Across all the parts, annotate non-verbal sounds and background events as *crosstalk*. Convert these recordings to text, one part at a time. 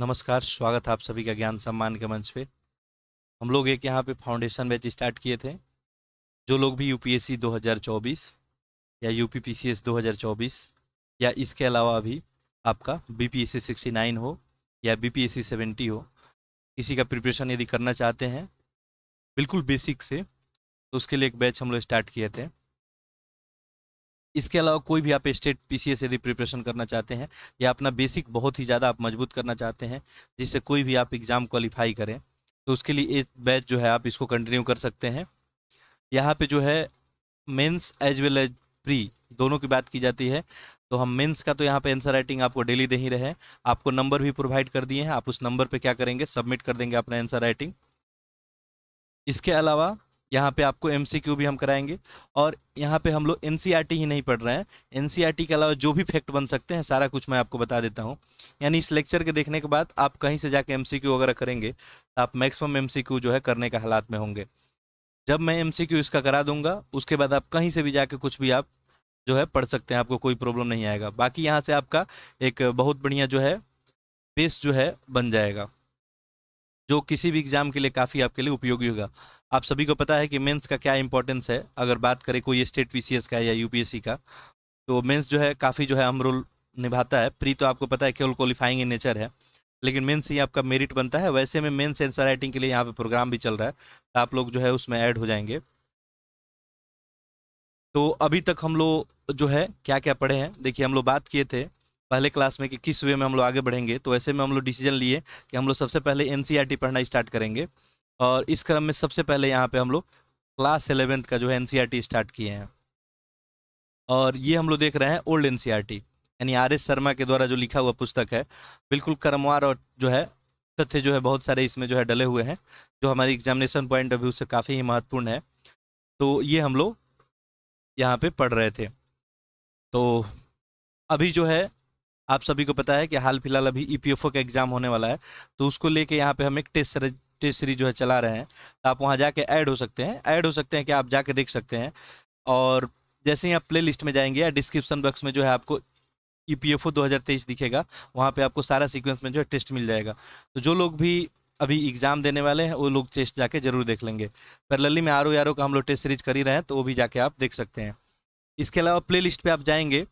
नमस्कार स्वागत है आप सभी का ज्ञान सम्मान के मंच पे हम लोग एक यहाँ पे फाउंडेशन बैच स्टार्ट किए थे जो लोग भी यूपीएससी 2024 या यूपीपीसीएस 2024 या इसके अलावा अभी आपका बीपीएससी 69 हो या बीपीएससी 70 हो किसी का प्रिपरेशन यदि करना चाहते हैं बिल्कुल बेसिक से तो उसके लिए एक बैच हम लोग स्टार्ट किए थे इसके अलावा कोई भी आप स्टेट पीसीएस यदि प्रिपरेशन करना चाहते हैं या अपना बेसिक बहुत ही ज़्यादा आप मजबूत करना चाहते हैं जिससे कोई भी आप एग्ज़ाम क्वालिफाई करें तो उसके लिए एक बैच जो है आप इसको कंटिन्यू कर सकते हैं यहाँ पे जो है mains as well as pre दोनों की बात की जाती है तो हम मेंस का तो यहाँ पे आंसर राइटिंग आपको डेली दे ही रहे आपको नंबर भी प्रोवाइड कर दिए हैं आप उस नंबर पे क्या करेंगे सबमिट कर देंगे अपना आंसर राइटिंग इसके अलावा यहाँ पे आपको एम भी हम कराएंगे और यहाँ पे हम लोग एन e ही नहीं पढ़ रहे हैं एन सी आर टी के अलावा जो भी फैक्ट बन सकते हैं सारा कुछ मैं आपको बता देता हूँ यानी इस लेक्चर के देखने के बाद आप कहीं से जाके एम वगैरह करेंगे तो आप मैक्सिमम एम जो है करने के हालात में होंगे जब मैं एम इसका करा दूंगा उसके बाद आप कहीं से भी जाके कुछ भी आप जो है पढ़ सकते हैं आपको कोई प्रॉब्लम नहीं आएगा बाकी यहाँ से आपका एक बहुत बढ़िया जो है बेस जो है बन जाएगा जो किसी भी एग्ज़ाम के लिए काफ़ी आपके लिए उपयोगी होगा आप सभी को पता है कि मेंस का क्या इंपॉर्टेंस है अगर बात करें कोई स्टेट पीसीएस का या यूपीएससी का तो मेंस जो है काफ़ी जो है हम रोल निभाता है प्री तो आपको पता है केवल क्वालिफाइंग इन नेचर है लेकिन मेंस ही आपका मेरिट बनता है वैसे में मेन्स एंसर राइटिंग के लिए यहाँ पर प्रोग्राम भी चल रहा है तो आप लोग जो है उसमें ऐड हो जाएंगे तो अभी तक हम लोग जो है क्या क्या पढ़े हैं देखिए हम लोग बात किए थे पहले क्लास में कि किस वे में हम लोग आगे बढ़ेंगे तो ऐसे में हम लोग डिसीजन लिए कि हम लोग सबसे पहले एन e पढ़ना स्टार्ट करेंगे और इस क्रम में सबसे पहले यहाँ पे हम लोग क्लास एलेवेंथ का जो है एन स्टार्ट e किए हैं और ये हम लोग देख रहे हैं ओल्ड एन e यानी आर एस शर्मा के द्वारा जो लिखा हुआ पुस्तक है बिल्कुल क्रमवार और जो है तथ्य जो है बहुत सारे इसमें जो है डले हुए हैं जो हमारी एग्जामिनेशन पॉइंट ऑफ व्यू से काफ़ी ही महत्वपूर्ण है तो ये हम लोग यहाँ पे पढ़ रहे थे तो अभी जो है आप सभी को पता है कि हाल फिलहाल अभी ईपीएफओ e का एग्जाम होने वाला है तो उसको लेके यहाँ पे हम एक टेस्ट टेस्ट सीरीज जो है चला रहे हैं तो आप वहाँ जाके ऐड हो सकते हैं ऐड हो सकते हैं कि आप जाके देख सकते हैं और जैसे ही आप प्ले लिस्ट में जाएंगे या डिस्क्रिप्शन बॉक्स में जो है आपको ई पी एफ ओ दो हज़ार तेईस दिखेगा वहाँ पे आपको सारा सिक्वेंस में जो है टेस्ट मिल जाएगा तो जो लोग भी अभी एग्ज़ाम देने वाले हैं वो लोग टेस्ट जाके जरूर देख लेंगे पैरलली में आर ओ का हम लोग टेस्ट सीरीज कर ही रहे हैं तो वो भी जाके आप देख सकते हैं इसके अलावा प्ले लिस्ट पर आप जाएंगे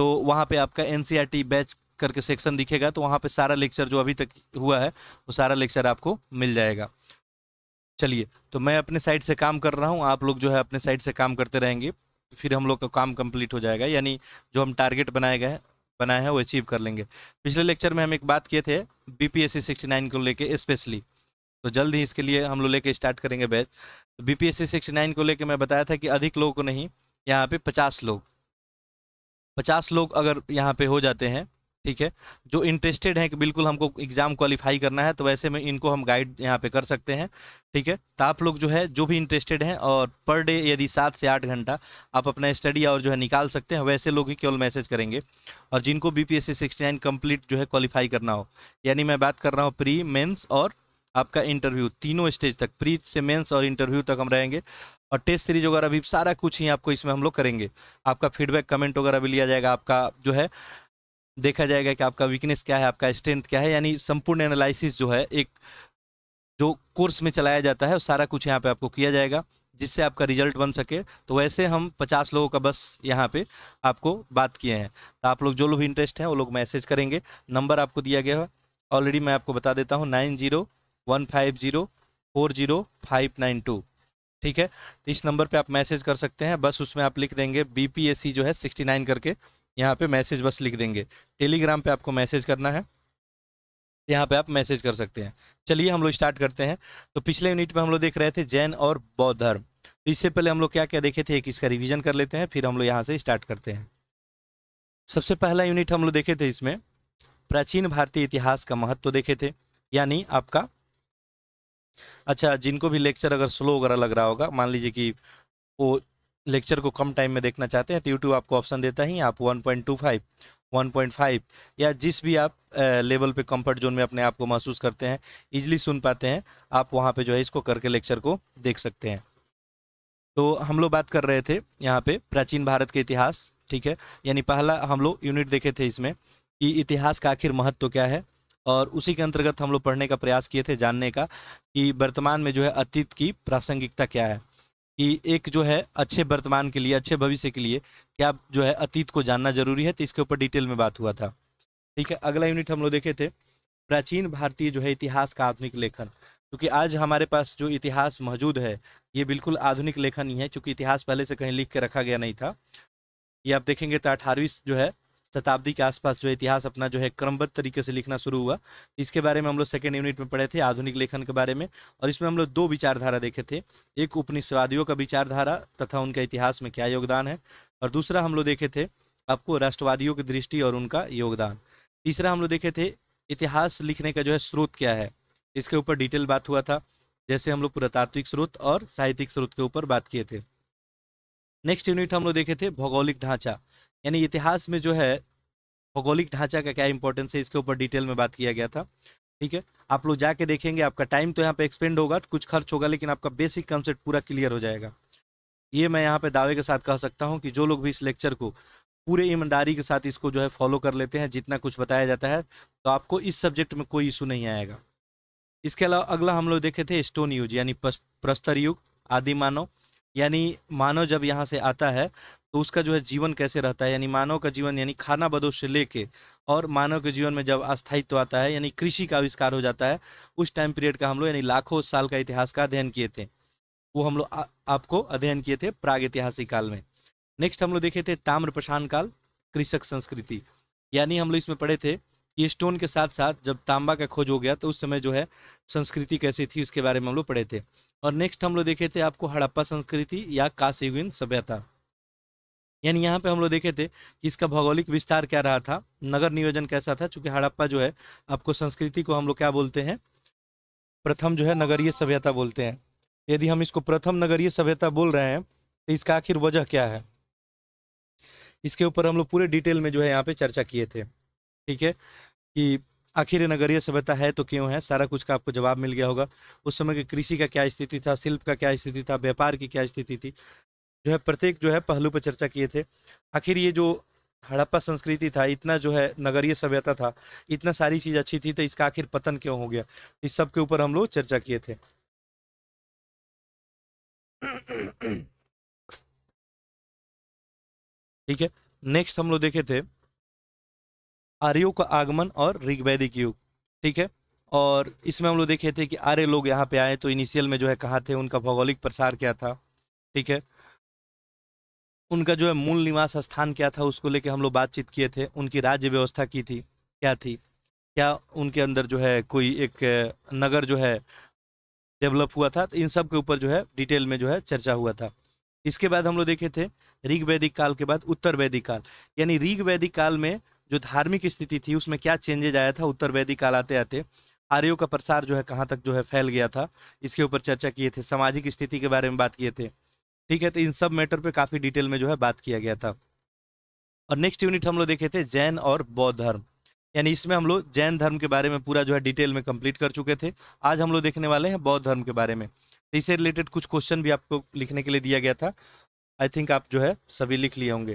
तो वहाँ पे आपका एन e बैच करके सेक्शन दिखेगा तो वहाँ पे सारा लेक्चर जो अभी तक हुआ है वो सारा लेक्चर आपको मिल जाएगा चलिए तो मैं अपने साइड से काम कर रहा हूँ आप लोग जो है अपने साइड से काम करते रहेंगे फिर हम लोग का काम कम्प्लीट हो जाएगा यानी जो हम टारगेट बनाए गए बनाए हैं वो अचीव कर लेंगे पिछले लेक्चर में हम एक बात किए थे बी पी एस सी को लेकर स्पेशली तो जल्द ही इसके लिए हम लोग लेके स्टार्ट करेंगे बैच तो बी पी एस सी को लेके मैं बताया था कि अधिक लोगों को नहीं यहाँ पे पचास लोग पचास लोग अगर यहाँ पे हो जाते हैं ठीक है जो इंटरेस्टेड हैं कि बिल्कुल हमको एग्ज़ाम क्वालिफाई करना है तो वैसे में इनको हम गाइड यहाँ पे कर सकते हैं ठीक है तो आप लोग जो है जो भी इंटरेस्टेड हैं और पर डे यदि सात से आठ घंटा आप अपना स्टडी और जो है निकाल सकते हैं वैसे लोग ही केवल मैसेज करेंगे और जिनको बी पी एस जो है क्वालिफाई करना हो यानी मैं बात कर रहा हूँ प्री मेन्स और आपका इंटरव्यू तीनों स्टेज तक प्री से मेंस और इंटरव्यू तक हम रहेंगे और टेस्ट सीरीज वगैरह भी सारा कुछ ही आपको इसमें हम लोग करेंगे आपका फीडबैक कमेंट वगैरह भी लिया जाएगा आपका जो है देखा जाएगा कि आपका वीकनेस क्या है आपका स्ट्रेंथ क्या है यानी संपूर्ण एनालिसिस जो है एक जो कोर्स में चलाया जाता है सारा कुछ यहाँ पर आपको किया जाएगा जिससे आपका रिजल्ट बन सके तो वैसे हम 50 लोगों का बस यहाँ पे आपको बात किए हैं तो आप लोग जो लोग इंटरेस्ट हैं वो लोग मैसेज करेंगे नंबर आपको दिया गया है ऑलरेडी मैं आपको बता देता हूँ nine zero one five zero four zero five nine two ठीक है तो इस नंबर पे आप मैसेज कर सकते हैं बस उसमें आप लिख देंगे बी जो है सिक्सटी नाइन करके यहाँ पे मैसेज बस लिख देंगे टेलीग्राम पे आपको मैसेज करना है यहाँ पे आप मैसेज कर सकते हैं चलिए हम लोग स्टार्ट करते हैं तो पिछले यूनिट में हम लोग देख रहे थे जैन और बौद्ध धर्म तो इससे पहले हम लोग क्या क्या देखे थे एक इसका रिविजन कर लेते हैं फिर हम लोग यहाँ से स्टार्ट करते हैं सबसे पहला यूनिट हम लोग देखे थे इसमें प्राचीन भारतीय इतिहास का महत्व देखे थे यानी आपका अच्छा जिनको भी लेक्चर अगर स्लो वगैरह लग रहा होगा मान लीजिए कि वो लेक्चर को कम टाइम में देखना चाहते हैं तो यूट्यूब आपको ऑप्शन देता ही आप 1.25 1.5 या जिस भी आप लेवल पे कंफर्ट जोन में अपने आप को महसूस करते हैं इजीली सुन पाते हैं आप वहाँ पे जो है इसको करके लेक्चर को देख सकते हैं तो हम लोग बात कर रहे थे यहाँ पे प्राचीन भारत के इतिहास ठीक है यानी पहला हम लोग यूनिट देखे थे इसमें कि इतिहास का आखिर महत्व तो क्या है और उसी के अंतर्गत हम लोग पढ़ने का प्रयास किए थे जानने का कि वर्तमान में जो है अतीत की प्रासंगिकता क्या है कि एक जो है अच्छे वर्तमान के लिए अच्छे भविष्य के लिए क्या जो है अतीत को जानना जरूरी है तो इसके ऊपर डिटेल में बात हुआ था ठीक है अगला यूनिट हम लोग देखे थे प्राचीन भारतीय जो है इतिहास का आधुनिक लेखन क्योंकि आज हमारे पास जो इतिहास मौजूद है ये बिल्कुल आधुनिक लेखन ही है क्योंकि इतिहास पहले से कहीं लिख के रखा गया नहीं था ये आप देखेंगे तो अठारहवीं जो है शताब्दी के आसपास जो इतिहास अपना जो है क्रमबद्ध तरीके से लिखना शुरू हुआ इसके बारे में हम लोग सेकेंड यूनिट में पढ़े थे आधुनिक लेखन के बारे में और इसमें हम लोग दो विचारधारा देखे थे एक उपनिषवादियों का विचारधारा तथा उनका इतिहास में क्या योगदान है और दूसरा हम लोग देखे थे आपको राष्ट्रवादियों की दृष्टि और उनका योगदान तीसरा हम लोग देखे थे इतिहास लिखने का जो है स्रोत क्या है इसके ऊपर डिटेल बात हुआ था जैसे हम लोग पुरातात्विक स्रोत और साहित्यिक स्रोत के ऊपर बात किए थे नेक्स्ट यूनिट हम लोग देखे थे भौगोलिक ढांचा यानी इतिहास में जो है भौगोलिक ढांचा का क्या इंपॉर्टेंस है इसके ऊपर डिटेल में बात किया गया था ठीक है आप लोग जाके देखेंगे आपका टाइम तो यहाँ पे एक्सपेंड होगा कुछ खर्च होगा लेकिन आपका बेसिक कंसेप्ट पूरा क्लियर हो जाएगा ये मैं यहाँ पे दावे के साथ कह सकता हूँ कि जो लोग भी इस लेक्चर को पूरे ईमानदारी के साथ इसको जो है फॉलो कर लेते हैं जितना कुछ बताया जाता है तो आपको इस सब्जेक्ट में कोई इशू नहीं आएगा इसके अलावा अगला हम लोग देखे थे स्टोन युग यानी प्रस्तर युग आदि मानव यानी मानव जब यहाँ से आता है तो उसका जो है जीवन कैसे रहता है यानी मानव का जीवन यानी खाना बदोश से लेके और मानव के जीवन में जब अस्थायित्व आता है यानी कृषि का आविष्कार हो जाता है उस टाइम पीरियड का हम लोग यानी लाखों साल का इतिहास का अध्ययन किए थे वो हम लोग आपको अध्ययन किए थे प्राग ऐतिहासिक काल में नेक्स्ट हम लोग देखे थे ताम्र प्रशान काल कृषक संस्कृति यानी हम लोग इसमें पढ़े थे कि स्टोन के साथ साथ जब तांबा का खोज हो गया तो उस समय जो है संस्कृति कैसी थी उसके बारे में हम लोग पढ़े थे और नेक्स्ट हम लोग देखे थे आपको हड़प्पा संस्कृति या काशीविन सभ्यता यानी यहाँ पे हम लोग देखे थे कि इसका भौगोलिक विस्तार क्या रहा था नगर नियोजन कैसा था चूँकि हड़प्पा जो है आपको संस्कृति को हम लोग क्या बोलते हैं प्रथम जो है नगरीय सभ्यता बोलते हैं यदि हम इसको प्रथम नगरीय सभ्यता बोल रहे हैं तो इसका आखिर वजह क्या है इसके ऊपर हम लोग पूरे डिटेल में जो है यहाँ पे चर्चा किए थे ठीक है कि आखिर नगरीय सभ्यता है तो क्यों है सारा कुछ का आपको जवाब मिल गया होगा उस समय की कृषि का क्या स्थिति था शिल्प का क्या स्थिति था व्यापार की क्या स्थिति थी जो है प्रत्येक जो है पहलू पर चर्चा किए थे आखिर ये जो हड़प्पा संस्कृति था इतना जो है नगरीय सभ्यता था इतना सारी चीज़ अच्छी थी तो इसका आखिर पतन क्यों हो गया इस सब के ऊपर हम लोग चर्चा किए थे ठीक है नेक्स्ट हम लोग देखे थे आर्यों का आगमन और ऋग्वैदिक युग ठीक है और इसमें हम लोग देखे थे कि आर्य लोग यहाँ पे आए तो इनिशियल में जो है कहा थे उनका भौगोलिक प्रसार क्या था ठीक है उनका जो है मूल निवास स्थान क्या था उसको लेके हम लोग बातचीत किए थे उनकी राज्य व्यवस्था की थी क्या थी क्या उनके अंदर जो है कोई एक नगर जो है डेवलप हुआ था तो इन सब के ऊपर जो है डिटेल में जो है चर्चा हुआ था इसके बाद हम लोग देखे थे ऋग वैदिक काल के बाद उत्तर वैदिक काल यानी ऋग वैदिक काल में जो धार्मिक स्थिति थी उसमें क्या चेंजेज आया था उत्तर वैदिक काल आते आते आर्यों का प्रसार जो है कहाँ तक जो है फैल गया था इसके ऊपर चर्चा किए थे सामाजिक स्थिति के बारे में बात किए थे ठीक है तो इन सब मैटर पे काफ़ी डिटेल में जो है बात किया गया था और नेक्स्ट यूनिट हम लोग देखे थे जैन और बौद्ध धर्म यानी इसमें हम लोग जैन धर्म के बारे में पूरा जो है डिटेल में कंप्लीट कर चुके थे आज हम लोग देखने वाले हैं बौद्ध धर्म के बारे में तो इससे रिलेटेड कुछ क्वेश्चन भी आपको लिखने के लिए दिया गया था आई थिंक आप जो है सभी लिख लिए होंगे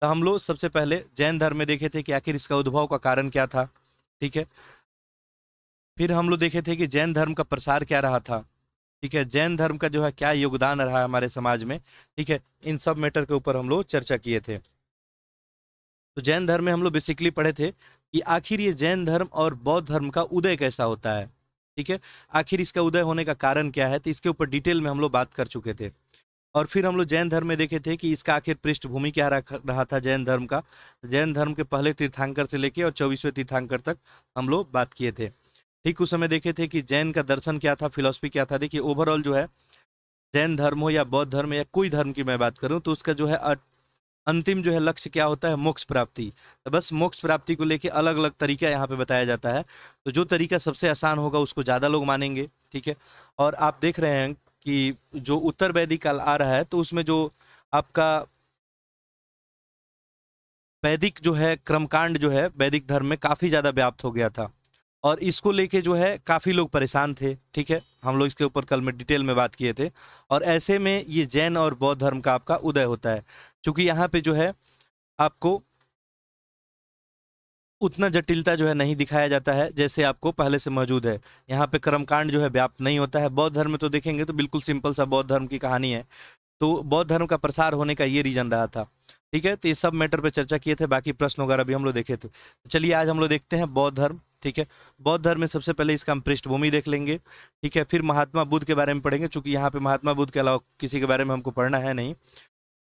तो हम लोग सबसे पहले जैन धर्म में देखे थे कि आखिर इसका उद्भव का कारण क्या था ठीक है फिर हम लोग देखे थे कि जैन धर्म का प्रसार क्या रहा था ठीक है जैन धर्म का जो है क्या योगदान रहा है हमारे समाज में ठीक है इन सब मैटर के ऊपर हम लोग चर्चा किए थे तो जैन धर्म में हम लोग बेसिकली पढ़े थे कि आखिर ये जैन धर्म और बौद्ध धर्म का उदय कैसा होता है ठीक है आखिर इसका उदय होने का कारण क्या है तो इसके ऊपर डिटेल में हम लोग बात कर चुके थे और फिर हम लोग जैन धर्म में देखे थे कि इसका आखिर पृष्ठभूमि क्या रहा था जैन धर्म का जैन धर्म के पहले तीर्थांकर से लेके और चौबीसवें तीर्थांकर तक हम लोग बात किए थे ठीक उस समय देखे थे कि जैन का दर्शन क्या था फिलोसफी क्या था देखिए ओवरऑल जो है जैन धर्म हो या बौद्ध धर्म या कोई धर्म की मैं बात करूं तो उसका जो है अंतिम जो है लक्ष्य क्या होता है मोक्ष प्राप्ति तो बस मोक्ष प्राप्ति को लेके अलग अलग तरीका यहाँ पे बताया जाता है तो जो तरीका सबसे आसान होगा उसको ज़्यादा लोग मानेंगे ठीक है और आप देख रहे हैं कि जो उत्तर वैदिक काल आ रहा है तो उसमें जो आपका वैदिक जो है क्रमकांड जो है वैदिक धर्म में काफ़ी ज़्यादा व्याप्त हो गया था और इसको लेके जो है काफ़ी लोग परेशान थे ठीक है हम लोग इसके ऊपर कल में डिटेल में बात किए थे और ऐसे में ये जैन और बौद्ध धर्म का आपका उदय होता है क्योंकि यहाँ पे जो है आपको उतना जटिलता जो है नहीं दिखाया जाता है जैसे आपको पहले से मौजूद है यहाँ पे कर्मकांड जो है व्याप्त नहीं होता है बौद्ध धर्म में तो देखेंगे तो बिल्कुल सिंपल सा बौद्ध धर्म की कहानी है तो बौद्ध धर्म का प्रसार होने का ये रीजन रहा था ठीक है तो ये सब मैटर पर चर्चा किए थे बाकी प्रश्न वगैरह भी हम लोग देखे थे चलिए आज हम लोग देखते हैं बौद्ध धर्म ठीक है बौद्ध धर्म में सबसे पहले इसका हम पृष्ठभूमि देख लेंगे ठीक है फिर महात्मा बुद्ध के बारे में पढ़ेंगे चूंकि यहाँ पे महात्मा बुद्ध के अलावा किसी के बारे में हमको पढ़ना है नहीं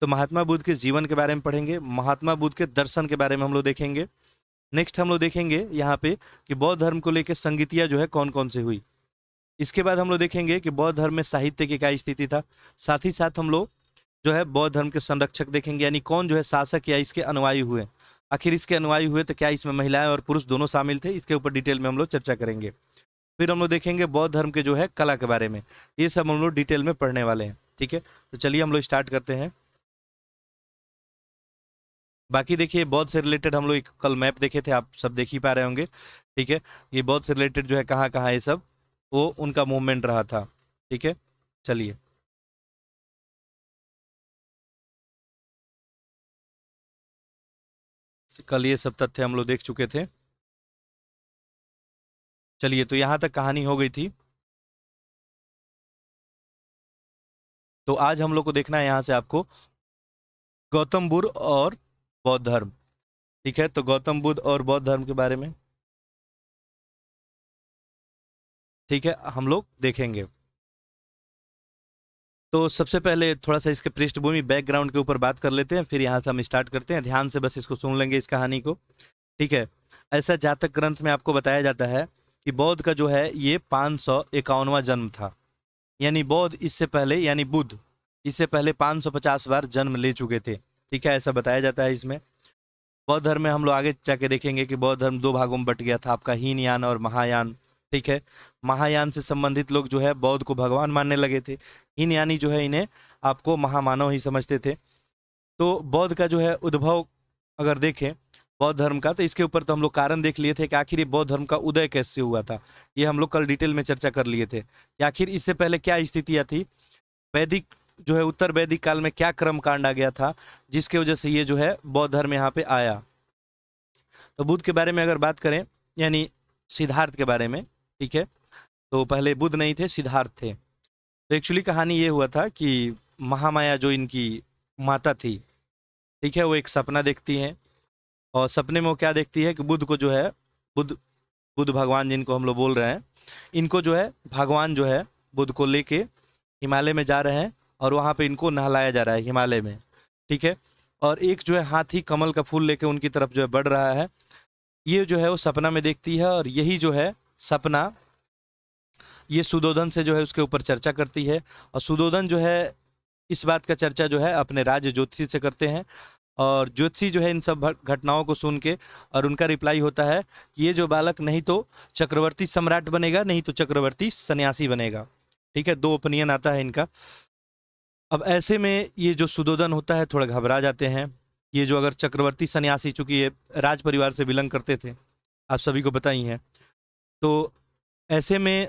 तो महात्मा बुद्ध के जीवन के बारे में पढ़ेंगे महात्मा बुद्ध के दर्शन के बारे में हम लोग देखेंगे नेक्स्ट हम लोग देखेंगे यहाँ पे कि बौद्ध धर्म को लेकर संगीतियाँ जो है कौन कौन से हुई इसके बाद हम लोग देखेंगे कि बौद्ध धर्म में साहित्य की क्या स्थिति था साथ ही साथ हम लोग जो है बौद्ध धर्म के संरक्षक देखेंगे यानी कौन जो है शासक या इसके अनुयायी हुए आखिर इसके अनुयायी हुए तो क्या इसमें महिलाएं और पुरुष दोनों शामिल थे इसके ऊपर डिटेल में हम लोग चर्चा करेंगे फिर हम लोग देखेंगे बौद्ध धर्म के जो है कला के बारे में ये सब हम लोग डिटेल में पढ़ने वाले हैं ठीक है तो चलिए हम लोग स्टार्ट करते हैं बाकी देखिए बौद्ध से रिलेटेड हम लोग एक कल मैप देखे थे आप सब देख ही पा रहे होंगे ठीक है ये बौद्ध से रिलेटेड जो है कहाँ कहाँ ये सब वो उनका मूवमेंट रहा था ठीक है चलिए कल ये सब तथ्य हम लोग देख चुके थे चलिए तो यहाँ तक कहानी हो गई थी तो आज हम लोग को देखना है यहाँ से आपको गौतम बुद्ध और बौद्ध धर्म ठीक है तो गौतम बुद्ध और बौद्ध धर्म के बारे में ठीक है हम लोग देखेंगे तो सबसे पहले थोड़ा सा इसके पृष्ठभूमि बैकग्राउंड के ऊपर बात कर लेते हैं फिर यहाँ से हम स्टार्ट करते हैं ध्यान से बस इसको सुन लेंगे इस कहानी को ठीक है ऐसा जातक ग्रंथ में आपको बताया जाता है कि बौद्ध का जो है ये पाँच सौ इक्यावनवा जन्म था यानी बौद्ध इससे पहले यानी बुद्ध इससे पहले 550 बार जन्म ले चुके थे ठीक है ऐसा बताया जाता है इसमें बौद्ध धर्म में हम लोग आगे जाके देखेंगे कि बौद्ध धर्म दो भागों में बट गया था आपका हीनयान और महायान ठीक है महायान से संबंधित लोग जो है बौद्ध को भगवान मानने लगे थे इन यानी जो है इन्हें आपको महामानव ही समझते थे तो बौद्ध का जो है उद्भव अगर देखें बौद्ध धर्म का तो इसके ऊपर तो हम लोग कारण देख लिए थे कि आखिर ये बौद्ध धर्म का उदय कैसे हुआ था ये हम लोग कल डिटेल में चर्चा कर लिए थे आखिर इससे पहले क्या स्थितियाँ थी वैदिक जो है उत्तर वैदिक काल में क्या क्रम कांड आ गया था जिसके वजह से ये जो है बौद्ध धर्म यहाँ पे आया तो बुद्ध के बारे में अगर बात करें यानी सिद्धार्थ के बारे में ठीक है तो पहले बुद्ध नहीं थे सिद्धार्थ थे तो एक्चुअली कहानी ये हुआ था कि महामाया जो इनकी माता थी ठीक है वो एक सपना देखती है और सपने में वो क्या देखती है कि बुद्ध को जो है बुद्ध बुद्ध भगवान जिनको हम लोग बोल रहे हैं इनको जो है भगवान जो है बुद्ध को लेके हिमालय में जा रहे हैं और वहाँ पे इनको नहलाया जा रहा है हिमालय में ठीक है और एक जो है हाथी कमल का फूल लेके उनकी तरफ जो है बढ़ रहा है ये जो है वो सपना में देखती है और यही जो है सपना ये सुदोधन से जो है उसके ऊपर चर्चा करती है और सुदोधन जो है इस बात का चर्चा जो है अपने राज्य ज्योतिषी से करते हैं और ज्योतिषी जो है इन सब घटनाओं को सुन के और उनका रिप्लाई होता है कि ये जो बालक नहीं तो चक्रवर्ती सम्राट बनेगा नहीं तो चक्रवर्ती सन्यासी बनेगा ठीक है दो ओपिनियन आता है इनका अब ऐसे में ये जो सुदोधन होता है थोड़ा घबरा जाते हैं ये जो अगर चक्रवर्ती सन्यासी चूंकि ये राज परिवार से बिलोंग करते थे आप सभी को पता ही है तो ऐसे में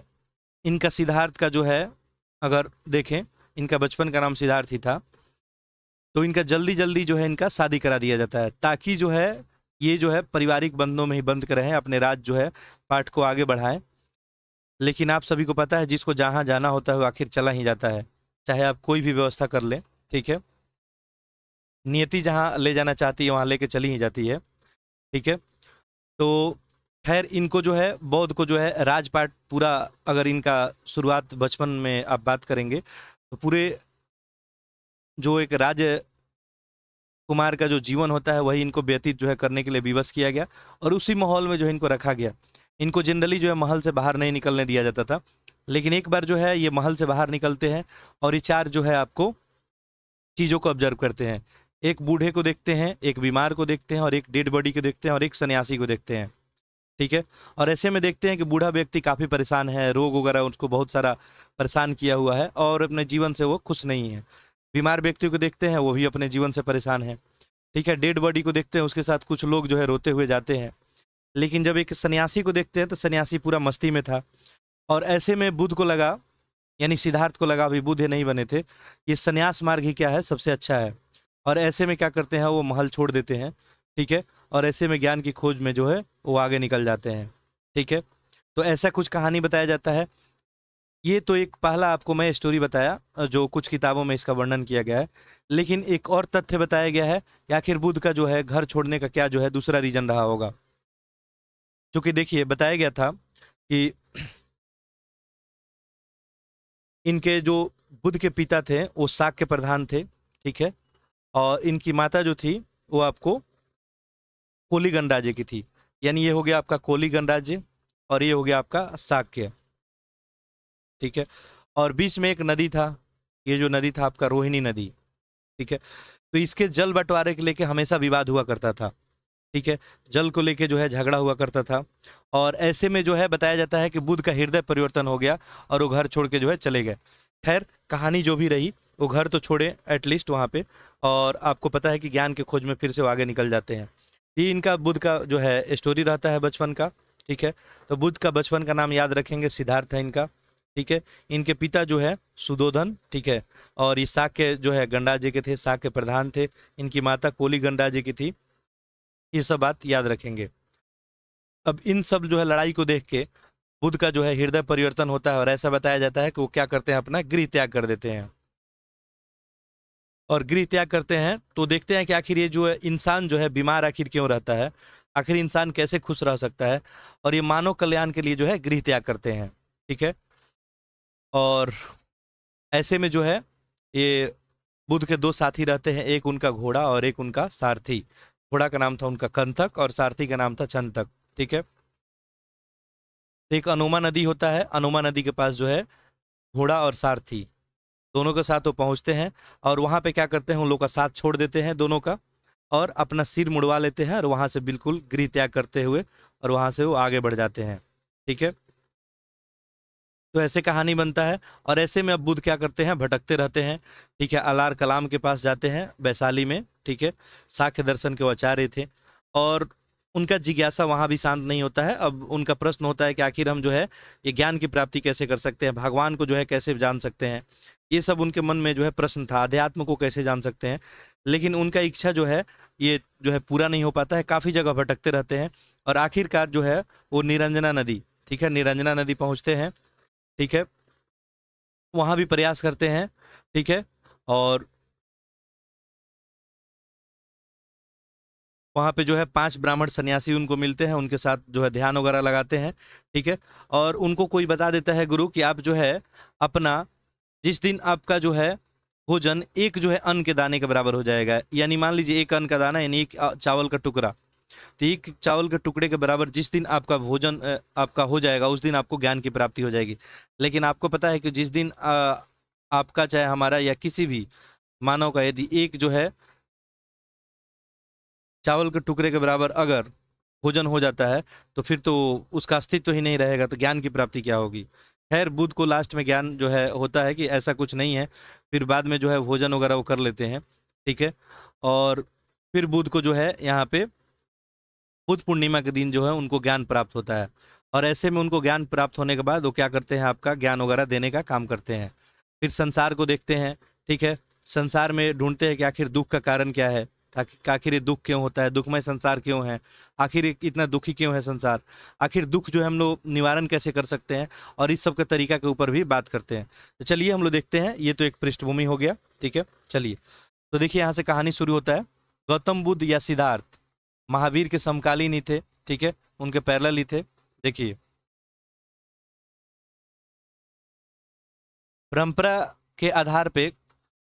इनका सिद्धार्थ का जो है अगर देखें इनका बचपन का नाम सिद्धार्थ ही था तो इनका जल्दी जल्दी जो है इनका शादी करा दिया जाता है ताकि जो है ये जो है पारिवारिक बंधनों में ही बंद करें अपने राज जो है पाठ को आगे बढ़ाएं लेकिन आप सभी को पता है जिसको जहाँ जाना होता है आखिर चला ही जाता है चाहे आप कोई भी व्यवस्था कर लें ठीक है नियति जहाँ ले जाना चाहती है वहाँ ले चली ही जाती है ठीक है तो खैर इनको जो है बौद्ध को जो है राजपाट पूरा अगर इनका शुरुआत बचपन में आप बात करेंगे तो पूरे जो एक राज कुमार का जो जीवन होता है वही इनको व्यतीत जो है करने के लिए विवश किया गया और उसी माहौल में जो है इनको रखा गया इनको जनरली जो है महल से बाहर नहीं निकलने दिया जाता था लेकिन एक बार जो है ये महल से बाहर निकलते हैं और ये चार जो है आपको चीज़ों को ऑब्जर्व करते हैं एक बूढ़े को देखते हैं एक बीमार को देखते हैं और एक डेड बॉडी को देखते हैं और एक सन्यासी को देखते हैं ठीक है और ऐसे में देखते हैं कि बूढ़ा व्यक्ति काफ़ी परेशान है रोग वगैरह उसको बहुत सारा परेशान किया हुआ है और अपने जीवन से वो खुश नहीं है बीमार व्यक्ति को देखते हैं वो भी अपने जीवन से परेशान है ठीक है डेड बॉडी को देखते हैं उसके साथ कुछ लोग जो है रोते हुए जाते हैं लेकिन जब एक सन्यासी को देखते हैं तो सन्यासी पूरा मस्ती में था और ऐसे में बुद्ध को लगा यानी सिद्धार्थ को लगा अभी बुद्ध नहीं बने थे ये सन्यास मार्ग ही क्या है सबसे अच्छा है और ऐसे में क्या करते हैं वो महल छोड़ देते हैं ठीक है और ऐसे में ज्ञान की खोज में जो है वो आगे निकल जाते हैं ठीक है तो ऐसा कुछ कहानी बताया जाता है ये तो एक पहला आपको मैं स्टोरी बताया जो कुछ किताबों में इसका वर्णन किया गया है लेकिन एक और तथ्य बताया गया है कि आखिर बुद्ध का जो है घर छोड़ने का क्या जो है दूसरा रीजन रहा होगा क्योंकि देखिए बताया गया था कि इनके जो बुद्ध के पिता थे वो साग के प्रधान थे ठीक है और इनकी माता जो थी वो आपको कोली गणराज्य की थी यानी ये हो गया आपका कोली गणराज्य और ये हो गया आपका शाक्य ठीक है और बीच में एक नदी था ये जो नदी था आपका रोहिणी नदी ठीक है तो इसके जल बंटवारे के लेके हमेशा विवाद हुआ करता था ठीक है जल को लेके जो है झगड़ा हुआ करता था और ऐसे में जो है बताया जाता है कि बुद्ध का हृदय परिवर्तन हो गया और वो घर छोड़ के जो है चले गए खैर कहानी जो भी रही वो घर तो छोड़े एटलीस्ट वहाँ पे और आपको पता है कि ज्ञान के खोज में फिर से वो आगे निकल जाते हैं ये इनका बुद्ध का जो है स्टोरी रहता है बचपन का ठीक है तो बुद्ध का बचपन का नाम याद रखेंगे सिद्धार्थ है इनका ठीक है इनके पिता जो है सुदोधन ठीक है और ये साख के जो है गंडा जी के थे साख के प्रधान थे इनकी माता कोली गंडा जी की थी ये सब बात याद रखेंगे अब इन सब जो है लड़ाई को देख के बुद्ध का जो है हृदय परिवर्तन होता है और ऐसा बताया जाता है कि वो क्या करते हैं अपना गृह त्याग कर देते हैं और गृह त्याग करते हैं तो देखते हैं कि आखिर ये जो है इंसान जो है बीमार आखिर क्यों रहता है आखिर इंसान कैसे खुश रह सकता है और ये मानव कल्याण के लिए जो है गृह त्याग करते हैं ठीक है और ऐसे में जो है ये बुद्ध के दो साथी रहते हैं एक उनका घोड़ा और एक उनका सारथी घोड़ा का नाम था उनका कंथक और सारथी का नाम था चंदक ठीक है एक अनोमा नदी होता है अनोमा नदी के पास जो है घोड़ा और सारथी दोनों के साथ वो पहुँचते हैं और वहाँ पर क्या करते हैं उन लोग का साथ छोड़ देते हैं दोनों का और अपना सिर मुड़वा लेते हैं और वहाँ से बिल्कुल गृह त्याग करते हुए और वहाँ से वो आगे बढ़ जाते हैं ठीक है तो ऐसे कहानी बनता है और ऐसे में अब बुद्ध क्या करते हैं भटकते रहते हैं ठीक है अलार कलाम के पास जाते हैं वैशाली में ठीक है साख्य दर्शन के वो आचार्य थे और उनका जिज्ञासा वहाँ भी शांत नहीं होता है अब उनका प्रश्न होता है कि आखिर हम जो है ये ज्ञान की प्राप्ति कैसे कर सकते हैं भगवान को जो है कैसे जान सकते हैं ये सब उनके मन में जो है प्रश्न था अध्यात्म को कैसे जान सकते हैं लेकिन उनका इच्छा जो है ये जो है पूरा नहीं हो पाता है काफ़ी जगह भटकते रहते हैं और आखिरकार जो है वो निरंजना नदी ठीक है निरंजना नदी पहुँचते हैं ठीक है वहाँ भी प्रयास करते हैं ठीक है और वहाँ पे जो है पांच ब्राह्मण सन्यासी उनको मिलते हैं उनके साथ जो है ध्यान वगैरह लगाते हैं ठीक है और उनको कोई बता देता है गुरु कि आप जो है अपना जिस दिन आपका जो है भोजन एक जो है अन्न के दाने के बराबर हो जाएगा यानी मान लीजिए एक अन्न का दाना यानी एक चावल का टुकड़ा तो एक चावल के टुकड़े के बराबर जिस दिन आपका भोजन आपका हो जाएगा उस दिन आपको ज्ञान की प्राप्ति हो जाएगी लेकिन आपको पता है कि जिस दिन आपका चाहे हमारा या किसी भी मानव का यदि एक जो है चावल के टुकड़े के बराबर अगर भोजन हो जाता है तो फिर तो उसका अस्तित्व तो ही नहीं रहेगा तो ज्ञान की प्राप्ति क्या होगी खैर बुद्ध को लास्ट में ज्ञान जो है होता है कि ऐसा कुछ नहीं है फिर बाद में जो है भोजन वगैरह वो कर लेते हैं ठीक है और फिर बुध को जो है यहाँ पे बुद्ध पूर्णिमा के दिन जो है उनको ज्ञान प्राप्त होता है और ऐसे में उनको ज्ञान प्राप्त होने के बाद वो क्या करते हैं आपका ज्ञान वगैरह देने का काम करते हैं फिर संसार को देखते हैं ठीक है संसार में ढूंढते हैं कि आखिर दुख का कारण क्या है आखिर ये दुख क्यों होता है दुखमय संसार क्यों है आखिर इतना दुखी क्यों है संसार आखिर दुख जो है हम लोग निवारण कैसे कर सकते हैं और इस सब के तरीका के ऊपर भी बात करते हैं तो चलिए हम लोग देखते हैं ये तो एक पृष्ठभूमि हो गया ठीक है चलिए तो देखिए यहाँ से कहानी शुरू होता है गौतम बुद्ध या सिद्धार्थ महावीर के समकालीन ही थे ठीक है उनके पैरल ही थे देखिए परंपरा के आधार पर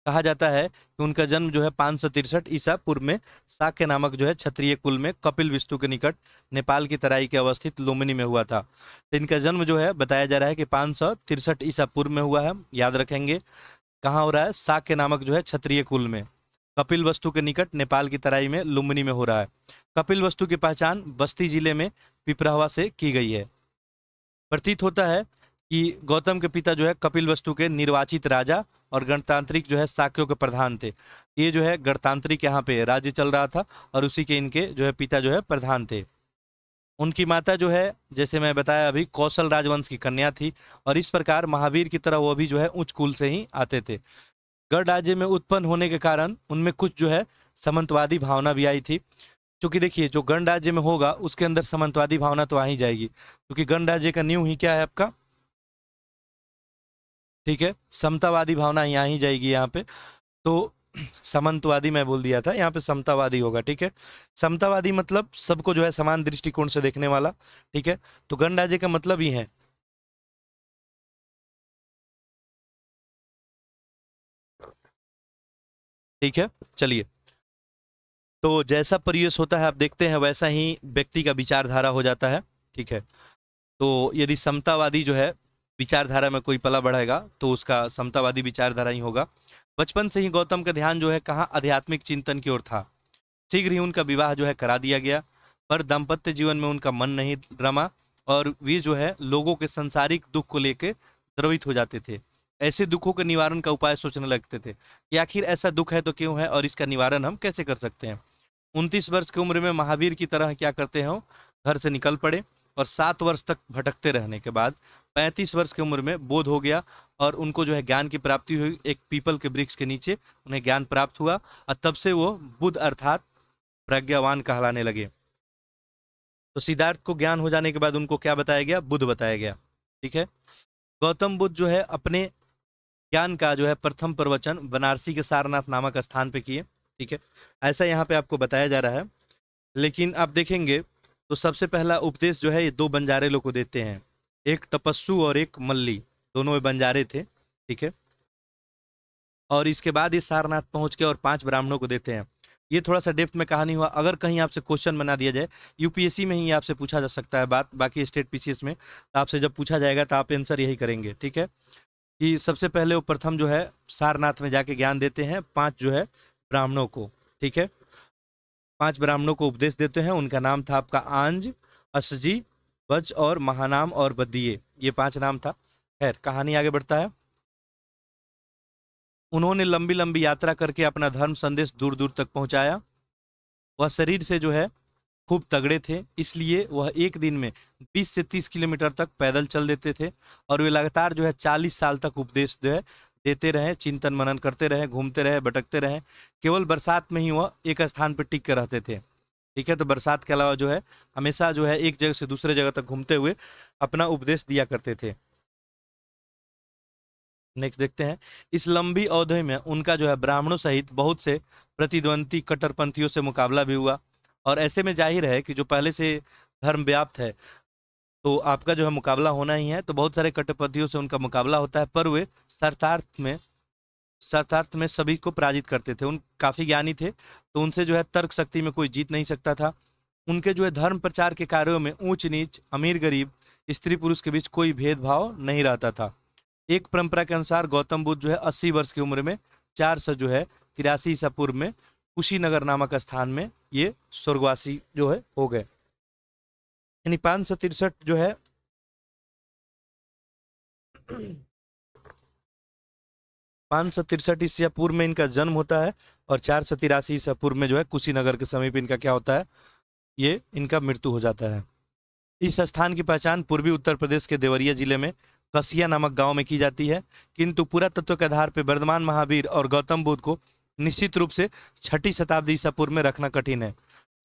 कहा जाता है कि उनका जन्म जो है पाँच सौ तिरसठ ईसा पूर्व में साख्य नामक जो है क्षत्रिय कुल में कपिल विस्तु के निकट नेपाल की तराई के अवस्थित लुम्बिनी में हुआ था तो इनका जन्म जो है बताया जा रहा है कि पाँच सौ तिरसठ ईसा पूर्व में हुआ है याद रखेंगे कहाँ हो रहा है साख्य नामक जो है क्षत्रिय कुल में कपिल वस्तु के निकट नेपाल की तराई में लुम्बिनी में हो रहा है कपिल वस्तु की पहचान बस्ती जिले में पिपराहवा से की गई है प्रतीत होता है कि गौतम के पिता जो है कपिल वस्तु के निर्वाचित राजा और गणतांत्रिक जो है साक्यों के प्रधान थे ये जो है गणतांत्रिक यहाँ पे राज्य चल रहा था और उसी के इनके जो है पिता जो है प्रधान थे उनकी माता जो है जैसे मैं बताया अभी कौशल राजवंश की कन्या थी और इस प्रकार महावीर की तरह वो भी जो है उच्च कुल से ही आते थे गढ़ राज्य में उत्पन्न होने के कारण उनमें कुछ जो है समंतवादी भावना भी आई थी क्योंकि देखिए जो गण राज्य में होगा उसके अंदर समंतवादी भावना तो आ ही जाएगी क्योंकि गण राज्य का न्यू ही क्या है आपका ठीक है समतावादी भावना यहाँ ही जाएगी यहाँ पे तो *clears throat* समंतवादी मैं बोल दिया था यहाँ पे समतावादी होगा ठीक है समतावादी मतलब सबको जो है समान दृष्टिकोण से देखने वाला ठीक है तो गणराज्य का मतलब ही है ठीक है चलिए तो जैसा परिवेश होता है आप देखते हैं वैसा ही व्यक्ति का विचारधारा हो जाता है ठीक है तो यदि समतावादी जो है विचारधारा में कोई पला बढ़ेगा तो उसका समतावादी विचारधारा ही होगा बचपन से ही गौतम का ध्यान जो है कहाँ आध्यात्मिक चिंतन की ओर था शीघ्र ही उनका विवाह जो है करा दिया गया पर दाम्पत्य जीवन में उनका मन नहीं रमा और वे जो है लोगों के संसारिक दुख को लेकर द्रवित हो जाते थे ऐसे दुखों के निवारण का उपाय सोचने लगते थे कि आखिर ऐसा दुख है तो क्यों है और इसका निवारण हम कैसे कर सकते हैं उनतीस वर्ष की उम्र में महावीर की तरह क्या करते हैं घर से निकल पड़े और सात वर्ष तक भटकते रहने के बाद पैंतीस वर्ष की उम्र में बोध हो गया और उनको जो है ज्ञान की प्राप्ति हुई एक पीपल के वृक्ष के नीचे उन्हें ज्ञान प्राप्त हुआ और तब से वो बुद्ध अर्थात प्रज्ञावान कहलाने लगे तो सिद्धार्थ को ज्ञान हो जाने के बाद उनको क्या बताया गया बुद्ध बताया गया ठीक है गौतम बुद्ध जो है अपने ज्ञान का जो है प्रथम प्रवचन बनारसी के सारनाथ नामक स्थान पे किए ठीक है ऐसा यहाँ पे आपको बताया जा रहा है लेकिन आप देखेंगे तो सबसे पहला उपदेश जो है ये दो बंजारे लोग को देते हैं एक तपस्सु और एक मल्ली दोनों बंजारे थे ठीक है और इसके बाद ये सारनाथ पहुंच के और पांच ब्राह्मणों को देते हैं ये थोड़ा सा डेप्थ में कहानी हुआ अगर कहीं आपसे क्वेश्चन बना दिया जाए यूपीएससी में ही आपसे पूछा जा सकता है बात बाकी स्टेट पीसीएस में तो आपसे जब पूछा जाएगा तो आप आंसर यही करेंगे ठीक है कि सबसे पहले वो प्रथम जो है सारनाथ में जाके ज्ञान देते हैं पाँच जो है ब्राह्मणों को ठीक है पांच ब्राह्मणों को उपदेश देते हैं उनका नाम था आपका आंज असजी वज और महानाम और बदिये ये पांच नाम था खैर कहानी आगे बढ़ता है उन्होंने लंबी लंबी यात्रा करके अपना धर्म संदेश दूर दूर तक पहुंचाया वह शरीर से जो है खूब तगड़े थे इसलिए वह एक दिन में 20 से 30 किलोमीटर तक पैदल चल देते थे और वे लगातार जो है 40 साल तक उपदेश जो है देते रहे चिंतन मनन करते रहे घूमते रहे भटकते रहे केवल बरसात में ही वह एक स्थान पर टिक कर रहते थे ठीक है तो बरसात के अलावा जो है हमेशा जो है एक जगह से दूसरे जगह तक घूमते हुए अपना उपदेश दिया करते थे नेक्स्ट देखते हैं इस लंबी अवधि में उनका जो है ब्राह्मणों सहित बहुत से प्रतिद्वंदी कट्टरपंथियों से मुकाबला भी हुआ और ऐसे में जाहिर है कि जो पहले से धर्म व्याप्त है तो आपका जो है मुकाबला होना ही है तो बहुत सारे कटपतियों से उनका मुकाबला होता है पर वे शर्तार्थ में शर्तार्थ में सभी को पराजित करते थे उन काफ़ी ज्ञानी थे तो उनसे जो है तर्क शक्ति में कोई जीत नहीं सकता था उनके जो है धर्म प्रचार के कार्यों में ऊंच नीच अमीर गरीब स्त्री पुरुष के बीच कोई भेदभाव नहीं रहता था एक परंपरा के अनुसार गौतम बुद्ध जो है अस्सी वर्ष की उम्र में चार सौ जो है तिरासी ईसा पूर्व में कुशीनगर नामक स्थान में ये स्वर्गवासी जो है हो गए यानी पाँच सौ तिरसठ जो है पाँच सौ तिरसठ ईसा पूर्व में इनका जन्म होता है और चार सौ तिरासी ईसा पूर्व में जो है कुशीनगर के समीप इनका क्या होता है ये इनका मृत्यु हो जाता है इस स्थान की पहचान पूर्वी उत्तर प्रदेश के देवरिया जिले में कसिया नामक गांव में की जाती है किंतु पुरातत्व के आधार पर वर्धमान महावीर और गौतम बुद्ध को निश्चित रूप से छठी शताब्दी ईसा पूर्व में रखना कठिन है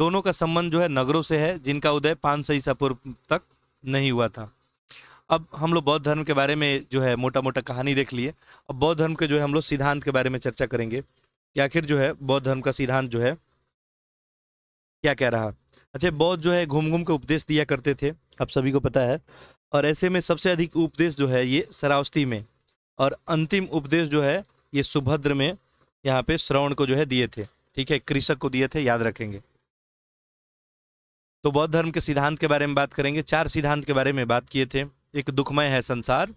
दोनों का संबंध जो है नगरों से है जिनका उदय पाँच सौ ईसा पूर्व तक नहीं हुआ था अब हम लोग बौद्ध धर्म के बारे में जो है मोटा मोटा कहानी देख लिए अब बौद्ध धर्म के जो है हम लोग सिद्धांत के बारे में चर्चा करेंगे कि आखिर जो है बौद्ध धर्म का सिद्धांत जो है क्या कह रहा अच्छा बौद्ध जो है घूम घूम के उपदेश दिया करते थे आप सभी को पता है और ऐसे में सबसे अधिक उपदेश जो है ये सरावस्ती में और अंतिम उपदेश जो है ये सुभद्र में यहाँ पे श्रवण को जो है दिए थे ठीक है कृषक को दिए थे याद रखेंगे तो बौद्ध धर्म के सिद्धांत के बारे में बात करेंगे चार सिद्धांत के बारे में बात किए थे एक दुखमय है संसार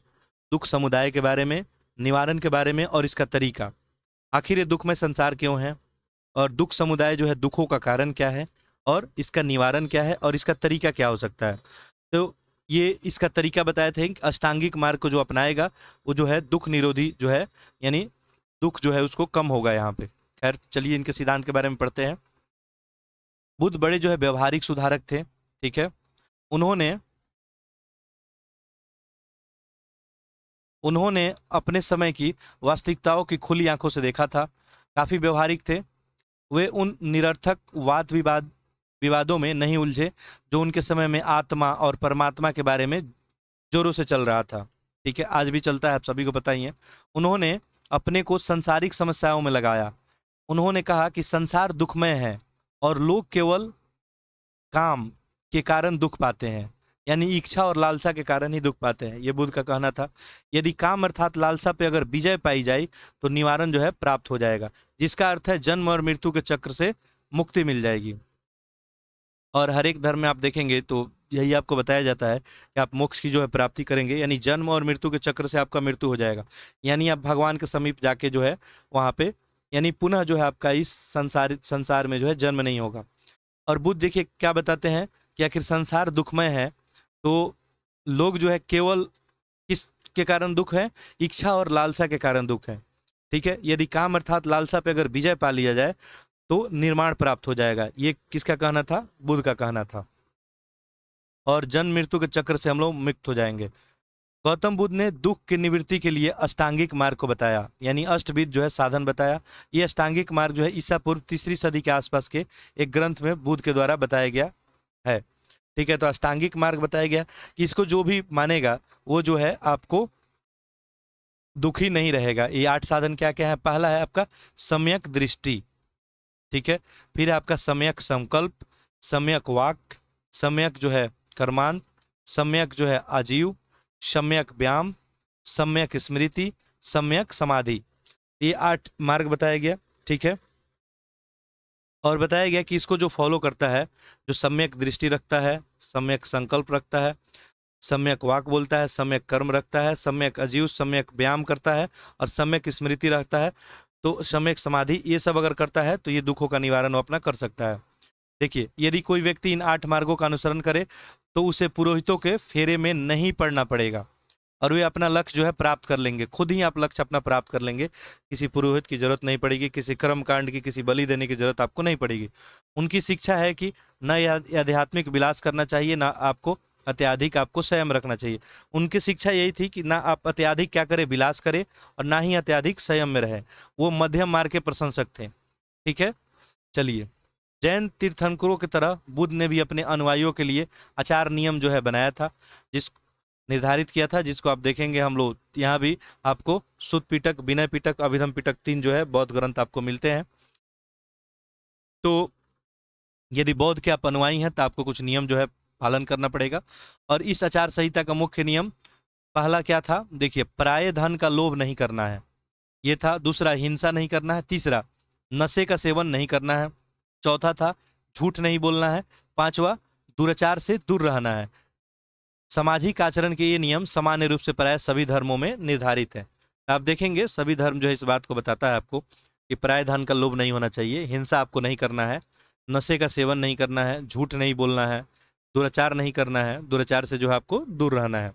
दुख समुदाय के बारे में निवारण के बारे में और इसका तरीका आखिर ये दुखमय संसार क्यों है और दुख समुदाय जो है दुखों का कारण क्या है और इसका निवारण क्या है और इसका तरीका क्या हो सकता है तो ये इसका तरीका बताए थे कि अष्टांगिक मार्ग को जो अपनाएगा वो जो है दुख निरोधी जो है यानी दुख जो है उसको कम होगा यहाँ पे खैर चलिए इनके सिद्धांत के बारे में पढ़ते हैं बुद्ध बड़े जो है व्यवहारिक सुधारक थे ठीक है उन्होंने उन्होंने अपने समय की वास्तविकताओं की खुली आंखों से देखा था काफ़ी व्यवहारिक थे वे उन निरर्थक वाद विवाद विवादों में नहीं उलझे जो उनके समय में आत्मा और परमात्मा के बारे में जोरों से चल रहा था ठीक है आज भी चलता है आप सभी को पता ही है उन्होंने अपने को संसारिक समस्याओं में लगाया उन्होंने कहा कि संसार दुखमय है और लोग केवल काम के कारण दुख पाते हैं यानी इच्छा और लालसा के कारण ही दुख पाते हैं ये बुद्ध का कहना था यदि काम अर्थात लालसा पे अगर विजय पाई जाए तो निवारण जो है प्राप्त हो जाएगा जिसका अर्थ है जन्म और मृत्यु के चक्र से मुक्ति मिल जाएगी और हर एक धर्म में आप देखेंगे तो यही आपको बताया जाता है कि आप मोक्ष की जो है प्राप्ति करेंगे यानी जन्म और मृत्यु के चक्र से आपका मृत्यु हो जाएगा यानी आप भगवान के समीप जाके जो है वहाँ पे यानी पुनः जो है आपका इस संसारित संसार में जो है जन्म नहीं होगा और बुद्ध देखिए क्या बताते हैं कि आखिर संसार दुखमय है तो लोग जो है केवल किस के कारण दुख है इच्छा और लालसा के कारण दुख है ठीक है यदि काम अर्थात लालसा पे अगर विजय पा लिया जाए तो निर्माण प्राप्त हो जाएगा ये किसका कहना था बुद्ध का कहना था और जन्म मृत्यु के चक्र से हम लोग मुक्त हो जाएंगे गौतम बुद्ध ने दुख की निवृत्ति के लिए अष्टांगिक मार्ग को बताया यानी अष्टविद जो है साधन बताया ये अष्टांगिक मार्ग जो है ईसा पूर्व तीसरी सदी के आसपास के एक ग्रंथ में बुद्ध के द्वारा बताया गया है ठीक है तो अष्टांगिक मार्ग बताया गया कि इसको जो भी मानेगा वो जो है आपको दुखी नहीं रहेगा ये आठ साधन क्या क्या है पहला है आपका सम्यक दृष्टि ठीक है फिर आपका सम्यक संकल्प सम्यक वाक सम्यक जो है कर्मांत सम्यक जो है आजीव सम्यक व्यायाम सम्यक स्मृति सम्यक समाधि ये आठ मार्ग बताया गया ठीक है और बताया गया कि इसको जो फॉलो करता है जो सम्यक दृष्टि रखता है सम्यक संकल्प रखता है सम्यक वाक बोलता है सम्यक कर्म रखता है सम्यक अजीव सम्यक व्यायाम करता है और सम्यक स्मृति रखता है तो सम्यक समाधि ये सब अगर करता है तो ये दुखों का निवारण अपना कर सकता है देखिए यदि कोई व्यक्ति इन आठ मार्गों का अनुसरण करे तो उसे पुरोहितों के फेरे में नहीं पड़ना पड़ेगा और वे अपना लक्ष्य जो है प्राप्त कर लेंगे खुद ही आप लक्ष्य अपना प्राप्त कर लेंगे किसी पुरोहित की जरूरत नहीं पड़ेगी किसी कर्म कांड की किसी बलि देने की जरूरत आपको नहीं पड़ेगी उनकी शिक्षा है कि न आध्यात्मिक विलास करना चाहिए ना आपको अत्याधिक आपको संयम रखना चाहिए उनकी शिक्षा यही थी कि ना आप अत्याधिक क्या करें विलास करें और ना ही अत्याधिक संयम में रहें वो मध्यम मार्ग के प्रशंसक थे ठीक है चलिए जैन तीर्थंकरों की तरह बुद्ध ने भी अपने अनुयायियों के लिए आचार नियम जो है बनाया था जिस निर्धारित किया था जिसको आप देखेंगे हम लोग यहाँ भी आपको सुद विनय पिटक अभिधम पिटक तीन जो है बौद्ध ग्रंथ आपको मिलते हैं तो यदि बौद्ध के आप अनुयायी हैं तो आपको कुछ नियम जो है पालन करना पड़ेगा और इस आचार संहिता का मुख्य नियम पहला क्या था देखिए प्राय धन का लोभ नहीं करना है ये था दूसरा हिंसा नहीं करना है तीसरा नशे का सेवन नहीं करना है चौथा था झूठ नहीं बोलना है पांचवा दुराचार से दूर रहना है सामाजिक आचरण के ये नियम सामान्य रूप से प्राय सभी धर्मों में निर्धारित है आप देखेंगे सभी धर्म जो है इस बात को बताता है आपको कि प्राय धन का लोभ नहीं होना चाहिए हिंसा आपको नहीं करना है नशे का सेवन नहीं करना है झूठ नहीं बोलना है दुराचार नहीं करना है दुराचार से जो है आपको दूर रहना है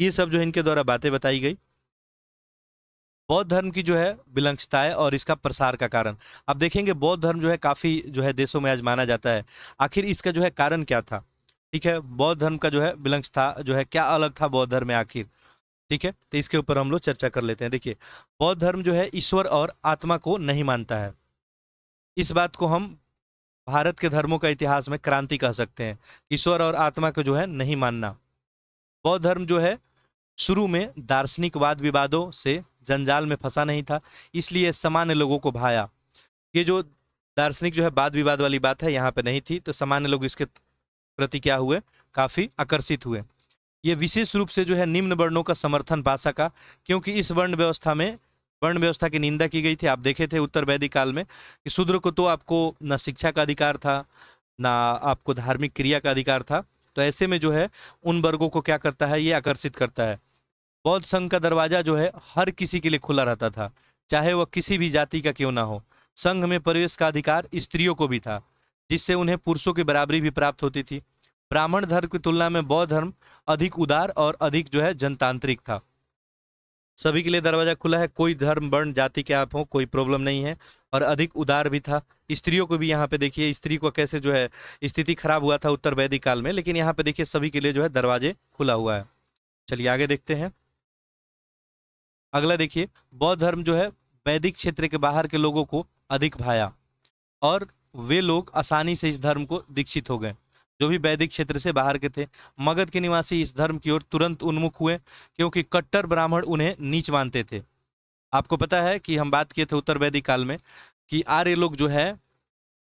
ये सब जो इनके द्वारा बातें बताई गई बौद्ध धर्म की जो है विलंक्षता है और इसका प्रसार का कारण अब देखेंगे बौद्ध धर्म जो है काफ़ी जो है देशों में आज माना जाता है आखिर इसका जो है कारण क्या था ठीक है बौद्ध धर्म का जो है था जो है क्या अलग था बौद्ध धर्म में आखिर ठीक है तो इसके ऊपर हम लोग चर्चा कर लेते हैं देखिए बौद्ध धर्म जो है ईश्वर और आत्मा को नहीं मानता है इस बात को हम भारत के धर्मों का इतिहास में क्रांति कह सकते हैं ईश्वर और आत्मा को जो है नहीं मानना बौद्ध धर्म जो है शुरू में दार्शनिक वाद विवादों से जंजाल में फंसा नहीं था इसलिए सामान्य लोगों को भाया ये जो दार्शनिक जो है वाद विवाद वाली बात है यहाँ पे नहीं थी तो सामान्य लोग इसके प्रति क्या हुए काफ़ी आकर्षित हुए ये विशेष रूप से जो है निम्न वर्णों का समर्थन पा सका क्योंकि इस वर्ण व्यवस्था में वर्ण व्यवस्था की निंदा की गई थी आप देखे थे उत्तर वैदिक काल में कि शूद्र को तो आपको न शिक्षा का अधिकार था ना आपको धार्मिक क्रिया का अधिकार था तो ऐसे में जो है उन वर्गों को क्या करता है ये आकर्षित करता है बौद्ध संघ का दरवाजा जो है हर किसी के लिए खुला रहता था चाहे वह किसी भी जाति का क्यों ना हो संघ में प्रवेश का अधिकार स्त्रियों को भी था जिससे उन्हें पुरुषों की बराबरी भी प्राप्त होती थी ब्राह्मण धर्म की तुलना में बौद्ध धर्म अधिक उदार और अधिक जो है जनतांत्रिक था सभी के लिए दरवाजा खुला है कोई धर्म वर्ण जाति के आप हो कोई प्रॉब्लम नहीं है और अधिक उदार भी था स्त्रियों को भी यहाँ पे देखिए स्त्री को कैसे जो है स्थिति खराब हुआ था उत्तर वैदिक काल में लेकिन यहाँ पे देखिए सभी के लिए जो है दरवाजे खुला हुआ है चलिए आगे देखते हैं अगला देखिए बौद्ध धर्म जो है वैदिक क्षेत्र के बाहर के लोगों को अधिक भाया और वे लोग आसानी से इस धर्म को दीक्षित हो गए जो भी वैदिक क्षेत्र से बाहर के थे मगध के निवासी इस धर्म की ओर तुरंत उन्मुख हुए क्योंकि कट्टर ब्राह्मण उन्हें नीच मानते थे आपको पता है कि हम बात किए थे उत्तर वैदिक काल में कि आर्य लोग जो है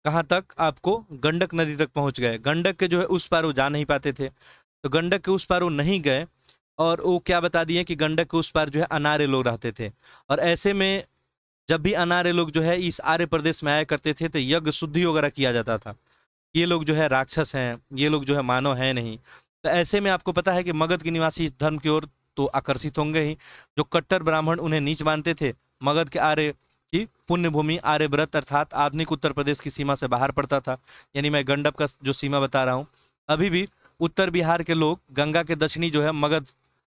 कहाँ तक आपको गंडक नदी तक पहुँच गए गंडक के जो है उस पार वो जा नहीं पाते थे तो गंडक के उस पार वो नहीं गए और वो क्या बता दिए कि गंडक के उस पार जो है अनारे लोग रहते थे और ऐसे में जब भी अनारे लोग जो है इस आर्य प्रदेश में आया करते थे तो यज्ञ शुद्धि वगैरह किया जाता था ये लोग जो है राक्षस हैं ये लोग जो है मानव हैं नहीं तो ऐसे में आपको पता है कि मगध के निवासी इस धर्म की ओर तो आकर्षित होंगे ही जो कट्टर ब्राह्मण उन्हें नीच मानते थे मगध के आर्य की पुण्य भूमि आर्य व्रत अर्थात आधुनिक उत्तर प्रदेश की सीमा से बाहर पड़ता था यानी मैं गंडप का जो सीमा बता रहा हूँ अभी भी उत्तर बिहार के लोग गंगा के दक्षिणी जो है मगध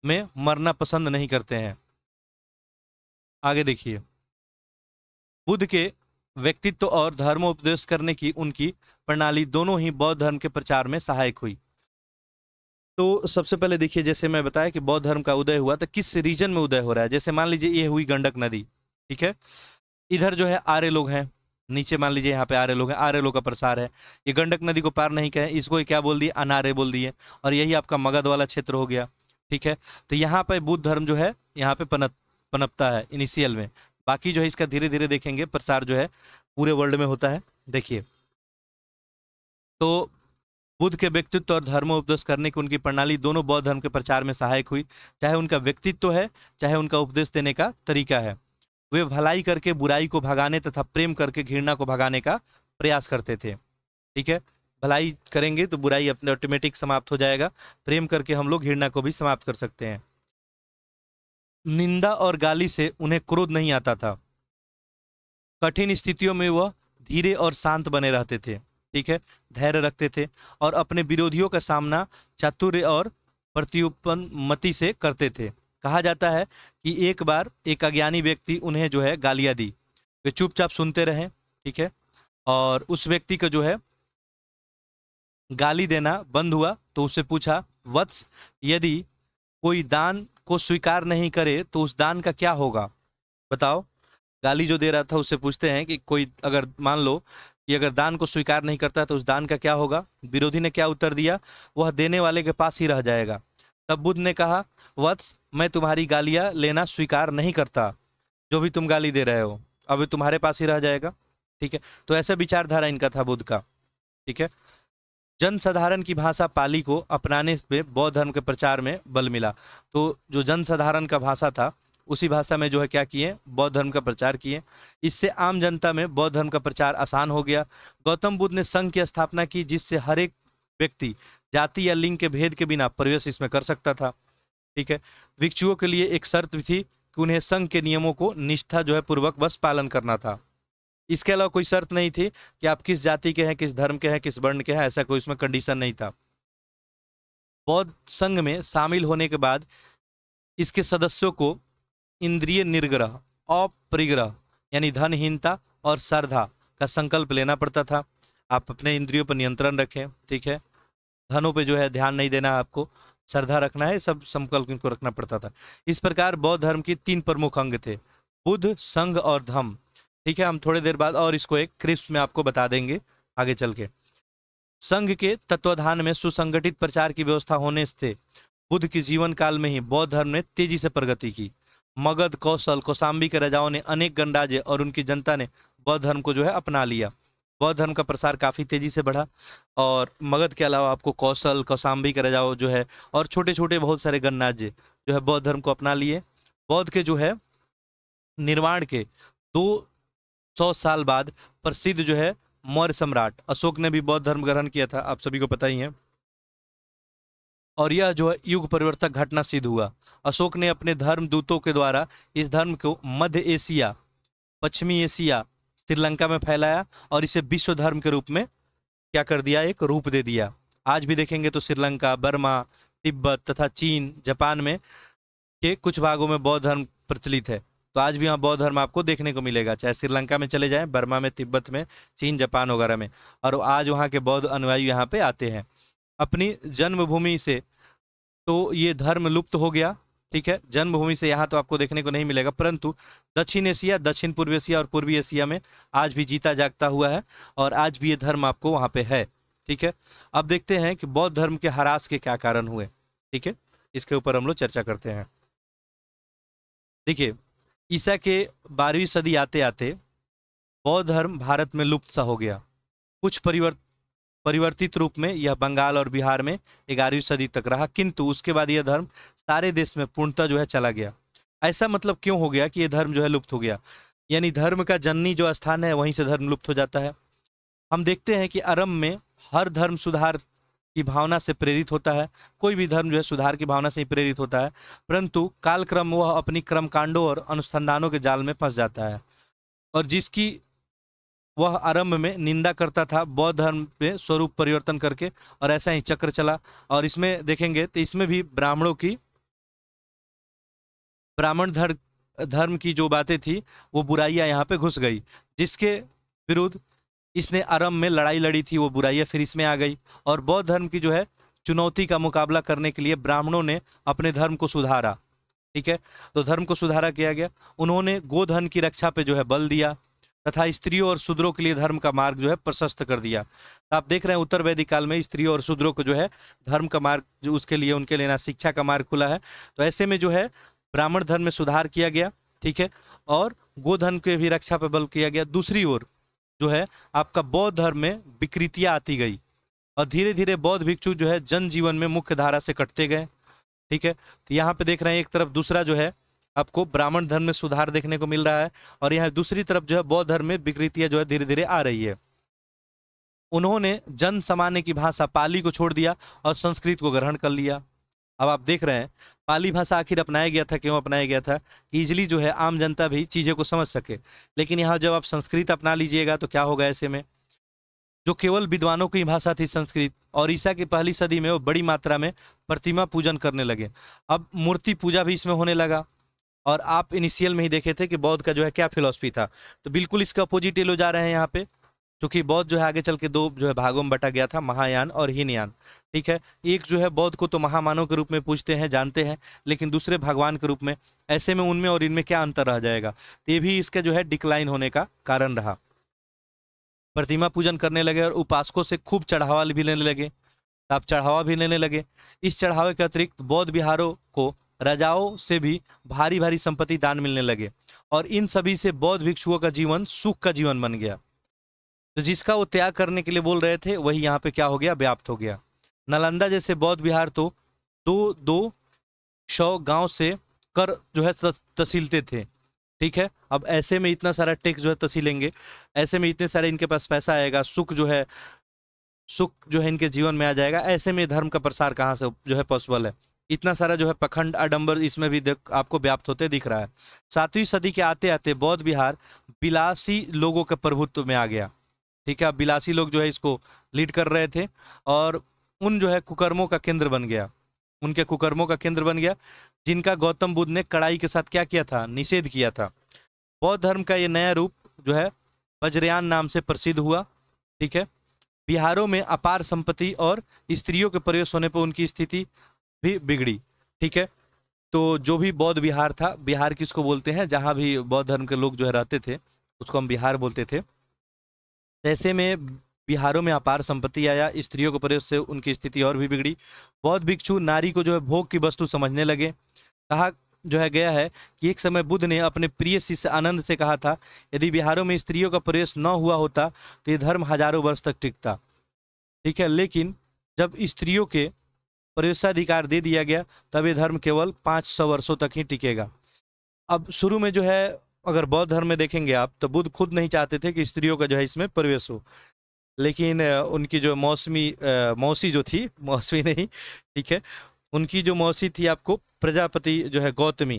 में मरना पसंद नहीं करते हैं आगे देखिए बुद्ध के व्यक्तित्व और धर्मोपदेश करने की उनकी प्रणाली दोनों ही बौद्ध धर्म के प्रचार में सहायक हुई तो सबसे पहले देखिए जैसे मैं बताया कि बौद्ध धर्म का उदय हुआ तो किस रीजन में उदय हो रहा है जैसे मान लीजिए ये हुई गंडक नदी ठीक है इधर जो है आर्य लोग हैं नीचे मान लीजिए यहाँ पे आर्य लोग हैं आर्य लोग का प्रसार है ये गंडक नदी को पार नहीं कहे इसको क्या बोल दिए अनारे बोल दिए और यही आपका मगध वाला क्षेत्र हो गया ठीक है तो यहाँ पर बुद्ध धर्म जो है यहाँ पे पनप पनपता है इनिशियल में बाकी जो है इसका धीरे धीरे देखेंगे प्रसार जो है पूरे वर्ल्ड में होता है देखिए तो बुद्ध के व्यक्तित्व और धर्म उपदेश करने की उनकी प्रणाली दोनों बौद्ध धर्म के प्रचार में सहायक हुई चाहे उनका व्यक्तित्व है चाहे उनका उपदेश देने का तरीका है वे भलाई करके बुराई को भगाने तथा प्रेम करके घृणा को भगाने का प्रयास करते थे ठीक है भलाई करेंगे तो बुराई अपने ऑटोमेटिक समाप्त हो जाएगा प्रेम करके हम लोग घृणा को भी समाप्त कर सकते हैं निंदा और गाली से उन्हें क्रोध नहीं आता था कठिन स्थितियों में वह धीरे और शांत बने रहते थे ठीक है धैर्य रखते थे और अपने विरोधियों का सामना चातुर्य और प्रत्युपन मति से करते थे कहा जाता है कि एक बार एक अज्ञानी व्यक्ति उन्हें जो है गालियाँ दी वे चुपचाप सुनते रहे ठीक है और उस व्यक्ति का जो है गाली देना बंद हुआ तो उससे पूछा वत्स यदि कोई दान को स्वीकार नहीं करे तो उस दान का क्या होगा बताओ गाली जो दे रहा था उससे पूछते हैं कि कोई अगर मान लो कि अगर दान को स्वीकार नहीं करता तो उस दान का क्या होगा विरोधी ने क्या उत्तर दिया वह देने वाले के पास ही रह जाएगा तब बुद्ध ने कहा वत्स मैं तुम्हारी गालियाँ लेना स्वीकार नहीं करता जो भी तुम गाली दे रहे हो अभी तुम्हारे पास ही रह जाएगा ठीक है तो ऐसा विचारधारा इनका था बुद्ध का ठीक है जनसाधारण की भाषा पाली को अपनाने में बौद्ध धर्म के प्रचार में बल मिला तो जो जनसाधारण का भाषा था उसी भाषा में जो है क्या किए बौद्ध धर्म का प्रचार किए इससे आम जनता में बौद्ध धर्म का प्रचार आसान हो गया गौतम बुद्ध ने संघ की स्थापना की जिससे हर एक व्यक्ति जाति या लिंग के भेद के बिना प्रवेश इसमें कर सकता था ठीक है भिक्षुओं के लिए एक शर्त भी थी कि उन्हें संघ के नियमों को निष्ठा जो है पूर्वक बस पालन करना था इसके अलावा कोई शर्त नहीं थी कि आप किस जाति के हैं किस धर्म के हैं किस वर्ण के हैं ऐसा कोई उसमें कंडीशन नहीं था बौद्ध संघ में शामिल होने के बाद इसके सदस्यों को इंद्रिय निर्ग्रह अपरिग्रह यानी धनहीनता और श्रद्धा का संकल्प लेना पड़ता था आप अपने इंद्रियों पर नियंत्रण रखें ठीक है धनों पे जो है ध्यान नहीं देना आपको श्रद्धा रखना है सब संकल्प इनको रखना पड़ता था इस प्रकार बौद्ध धर्म के तीन प्रमुख अंग थे बुद्ध संघ और धम्म ठीक है हम थोड़ी देर बाद और इसको एक क्रिप्स में आपको बता देंगे आगे चल के संघ के तत्वाधान में सुसंगठित प्रचार की व्यवस्था होने से बुद्ध के जीवन काल में ही बौद्ध धर्म ने तेजी से प्रगति की मगध कौशल कौशाम्बी के राजाओं ने अनेक गणराज्य और उनकी जनता ने बौद्ध धर्म को जो है अपना लिया बौद्ध धर्म का प्रसार काफ़ी तेज़ी से बढ़ा और मगध के अलावा आपको कौशल कौशाम्बी के राजाओं जो है और छोटे छोटे बहुत सारे गणराज्य जो है बौद्ध धर्म को अपना लिए बौद्ध के जो है निर्माण के दो सौ साल बाद प्रसिद्ध जो है मौर्य सम्राट अशोक ने भी बौद्ध धर्म ग्रहण किया था आप सभी को पता ही है और यह जो है युग परिवर्तक घटना सिद्ध हुआ अशोक ने अपने धर्म दूतों के द्वारा इस धर्म को मध्य एशिया पश्चिमी एशिया श्रीलंका में फैलाया और इसे विश्व धर्म के रूप में क्या कर दिया एक रूप दे दिया आज भी देखेंगे तो श्रीलंका बर्मा तिब्बत तथा चीन जापान में के कुछ भागों में बौद्ध धर्म प्रचलित है तो आज भी वहाँ बौद्ध धर्म आपको देखने को मिलेगा चाहे श्रीलंका में चले जाएँ बर्मा में तिब्बत में चीन जापान वगैरह में और आज वहाँ के बौद्ध अनुयायी यहाँ पर आते हैं अपनी जन्मभूमि से तो ये धर्म लुप्त हो गया ठीक है जन्मभूमि से यहाँ तो आपको देखने को नहीं मिलेगा परंतु दक्षिण एशिया दक्षिण पूर्व एशिया और पूर्वी एशिया में आज भी जीता जागता हुआ है और आज भी ये धर्म आपको वहाँ पे है ठीक है अब देखते हैं कि बौद्ध धर्म के हरास के क्या कारण हुए ठीक है इसके ऊपर हम लोग चर्चा करते हैं देखिए ईसा के बारहवीं सदी आते आते बौद्ध धर्म भारत में लुप्त सा हो गया कुछ परिवर्त परिवर्तित रूप में यह बंगाल और बिहार में ग्यारहवीं सदी तक रहा किंतु उसके बाद यह धर्म सारे देश में पूर्णतः जो है चला गया ऐसा मतलब क्यों हो गया कि यह धर्म जो है लुप्त हो गया यानी धर्म का जननी जो स्थान है वहीं से धर्म लुप्त हो जाता है हम देखते हैं कि अरब में हर धर्म सुधार की भावना से प्रेरित होता है कोई भी धर्म जो है सुधार की भावना से ही प्रेरित होता है परंतु कालक्रम वह अपनी क्रमकांडों और अनुसंधानों के जाल में फंस जाता है और जिसकी वह आरंभ में निंदा करता था बौद्ध धर्म में स्वरूप परिवर्तन करके और ऐसा ही चक्र चला और इसमें देखेंगे तो इसमें भी ब्राह्मणों की ब्राह्मण धर्म की जो बातें थी वो बुराइयाँ यहाँ पे घुस गई जिसके विरुद्ध इसने अरब में लड़ाई लड़ी थी वो बुराइयाँ फिर इसमें आ गई और बौद्ध धर्म की जो है चुनौती का मुकाबला करने के लिए ब्राह्मणों ने अपने धर्म को सुधारा ठीक है तो धर्म को सुधारा किया गया उन्होंने गोधन की रक्षा पे जो है बल दिया तथा स्त्रियों और शूद्रों के लिए धर्म का मार्ग जो है प्रशस्त कर दिया आप देख रहे हैं उत्तर वैदिक काल में स्त्रियों और शूद्रों को जो है धर्म का मार्ग जो उसके लिए उनके लिए ना शिक्षा का मार्ग खुला है तो ऐसे में जो है ब्राह्मण धर्म में सुधार किया गया ठीक है और गोधन के भी रक्षा पर बल किया गया दूसरी ओर जो है आपका बौद्ध धर्म में विकृतियाँ आती गई और धीरे धीरे बौद्ध भिक्षु जो है जनजीवन में मुख्य धारा से कटते गए ठीक है तो यहाँ पे देख रहे हैं एक तरफ दूसरा जो है आपको ब्राह्मण धर्म में सुधार देखने को मिल रहा है और यहाँ दूसरी तरफ जो है बौद्ध धर्म में विकृतियाँ जो है धीरे धीरे आ रही है उन्होंने जन सामान्य की भाषा पाली को छोड़ दिया और संस्कृत को ग्रहण कर लिया अब आप देख रहे हैं पाली भाषा आखिर अपनाया गया था क्यों अपनाया गया था ईजिली जो है आम जनता भी चीज़ें को समझ सके लेकिन यहाँ जब आप संस्कृत अपना लीजिएगा तो क्या होगा ऐसे में जो केवल विद्वानों की भाषा थी संस्कृत और ईसा की पहली सदी में वो बड़ी मात्रा में प्रतिमा पूजन करने लगे अब मूर्ति पूजा भी इसमें होने लगा और आप इनिशियल में ही देखे थे कि बौद्ध का जो है क्या फिलोसफी था तो बिल्कुल इसका अपोजिट ये जा रहे हैं यहाँ पर क्योंकि बौद्ध जो है आगे चल के दो जो है भागों में बटा गया था महायान और हीनयान ठीक है एक जो है बौद्ध को तो महामानव के रूप में पूछते हैं जानते हैं लेकिन दूसरे भगवान के रूप में ऐसे में उनमें और इनमें क्या अंतर रह जाएगा ये भी इसका जो है डिक्लाइन होने का कारण रहा प्रतिमा पूजन करने लगे और उपासकों से खूब चढ़ावा भी लेने लगे आप चढ़ावा भी लेने लगे इस चढ़ावे के अतिरिक्त बौद्ध बिहारों को राजाओं से भी भारी भारी संपत्ति दान मिलने लगे और इन सभी से बौद्ध भिक्षुओं का जीवन सुख का जीवन बन गया तो जिसका वो त्याग करने के लिए बोल रहे थे वही यहाँ पे क्या हो गया व्याप्त हो गया नालंदा जैसे बौद्ध विहार तो दो दो सौ गांव से कर जो है तसीलते थे ठीक है अब ऐसे में इतना सारा टैक्स जो है तसीलेंगे ऐसे में इतने सारे इनके पास पैसा आएगा सुख जो है सुख जो है इनके जीवन में आ जाएगा ऐसे में धर्म का प्रसार कहाँ से जो है पॉसिबल है इतना सारा जो है पखंड आडम्बर इसमें भी देख आपको व्याप्त होते दिख रहा है सातवीं सदी के आते आते बौद्ध विहार बिलासी लोगों के प्रभुत्व में आ गया ठीक है बिलासी लोग जो है इसको लीड कर रहे थे और उन जो है कुकर्मों का केंद्र बन गया उनके कुकर्मों का केंद्र बन गया जिनका गौतम बुद्ध ने कड़ाई के साथ क्या किया था निषेध किया था बौद्ध धर्म का ये नया रूप जो है वज्रयान नाम से प्रसिद्ध हुआ ठीक है बिहारों में अपार संपत्ति और स्त्रियों के प्रवेश होने पर उनकी स्थिति भी बिगड़ी ठीक है तो जो भी बौद्ध बिहार था बिहार किसको बोलते हैं जहाँ भी बौद्ध धर्म के लोग जो है रहते थे उसको हम बिहार बोलते थे ऐसे में बिहारों में अपार संपत्ति आया स्त्रियों के प्रयोग से उनकी स्थिति और भी बिगड़ी बौद्ध भिक्षु नारी को जो है भोग की वस्तु समझने लगे कहा जो है गया है कि एक समय बुद्ध ने अपने प्रिय शिष्य आनंद से कहा था यदि बिहारों में स्त्रियों का प्रवेश न हुआ होता तो ये धर्म हजारों वर्ष तक टिकता ठीक है लेकिन जब स्त्रियों के प्रवेशाधिकार दे दिया गया तब ये धर्म केवल पाँच सौ वर्षों तक ही टिकेगा अब शुरू में जो है अगर बौद्ध धर्म में देखेंगे आप तो बुद्ध खुद नहीं चाहते थे कि स्त्रियों का जो है इसमें प्रवेश हो लेकिन उनकी जो मौसमी मौसी जो थी *laughs* मौसमी नहीं ठीक है उनकी जो मौसी थी आपको प्रजापति जो है गौतमी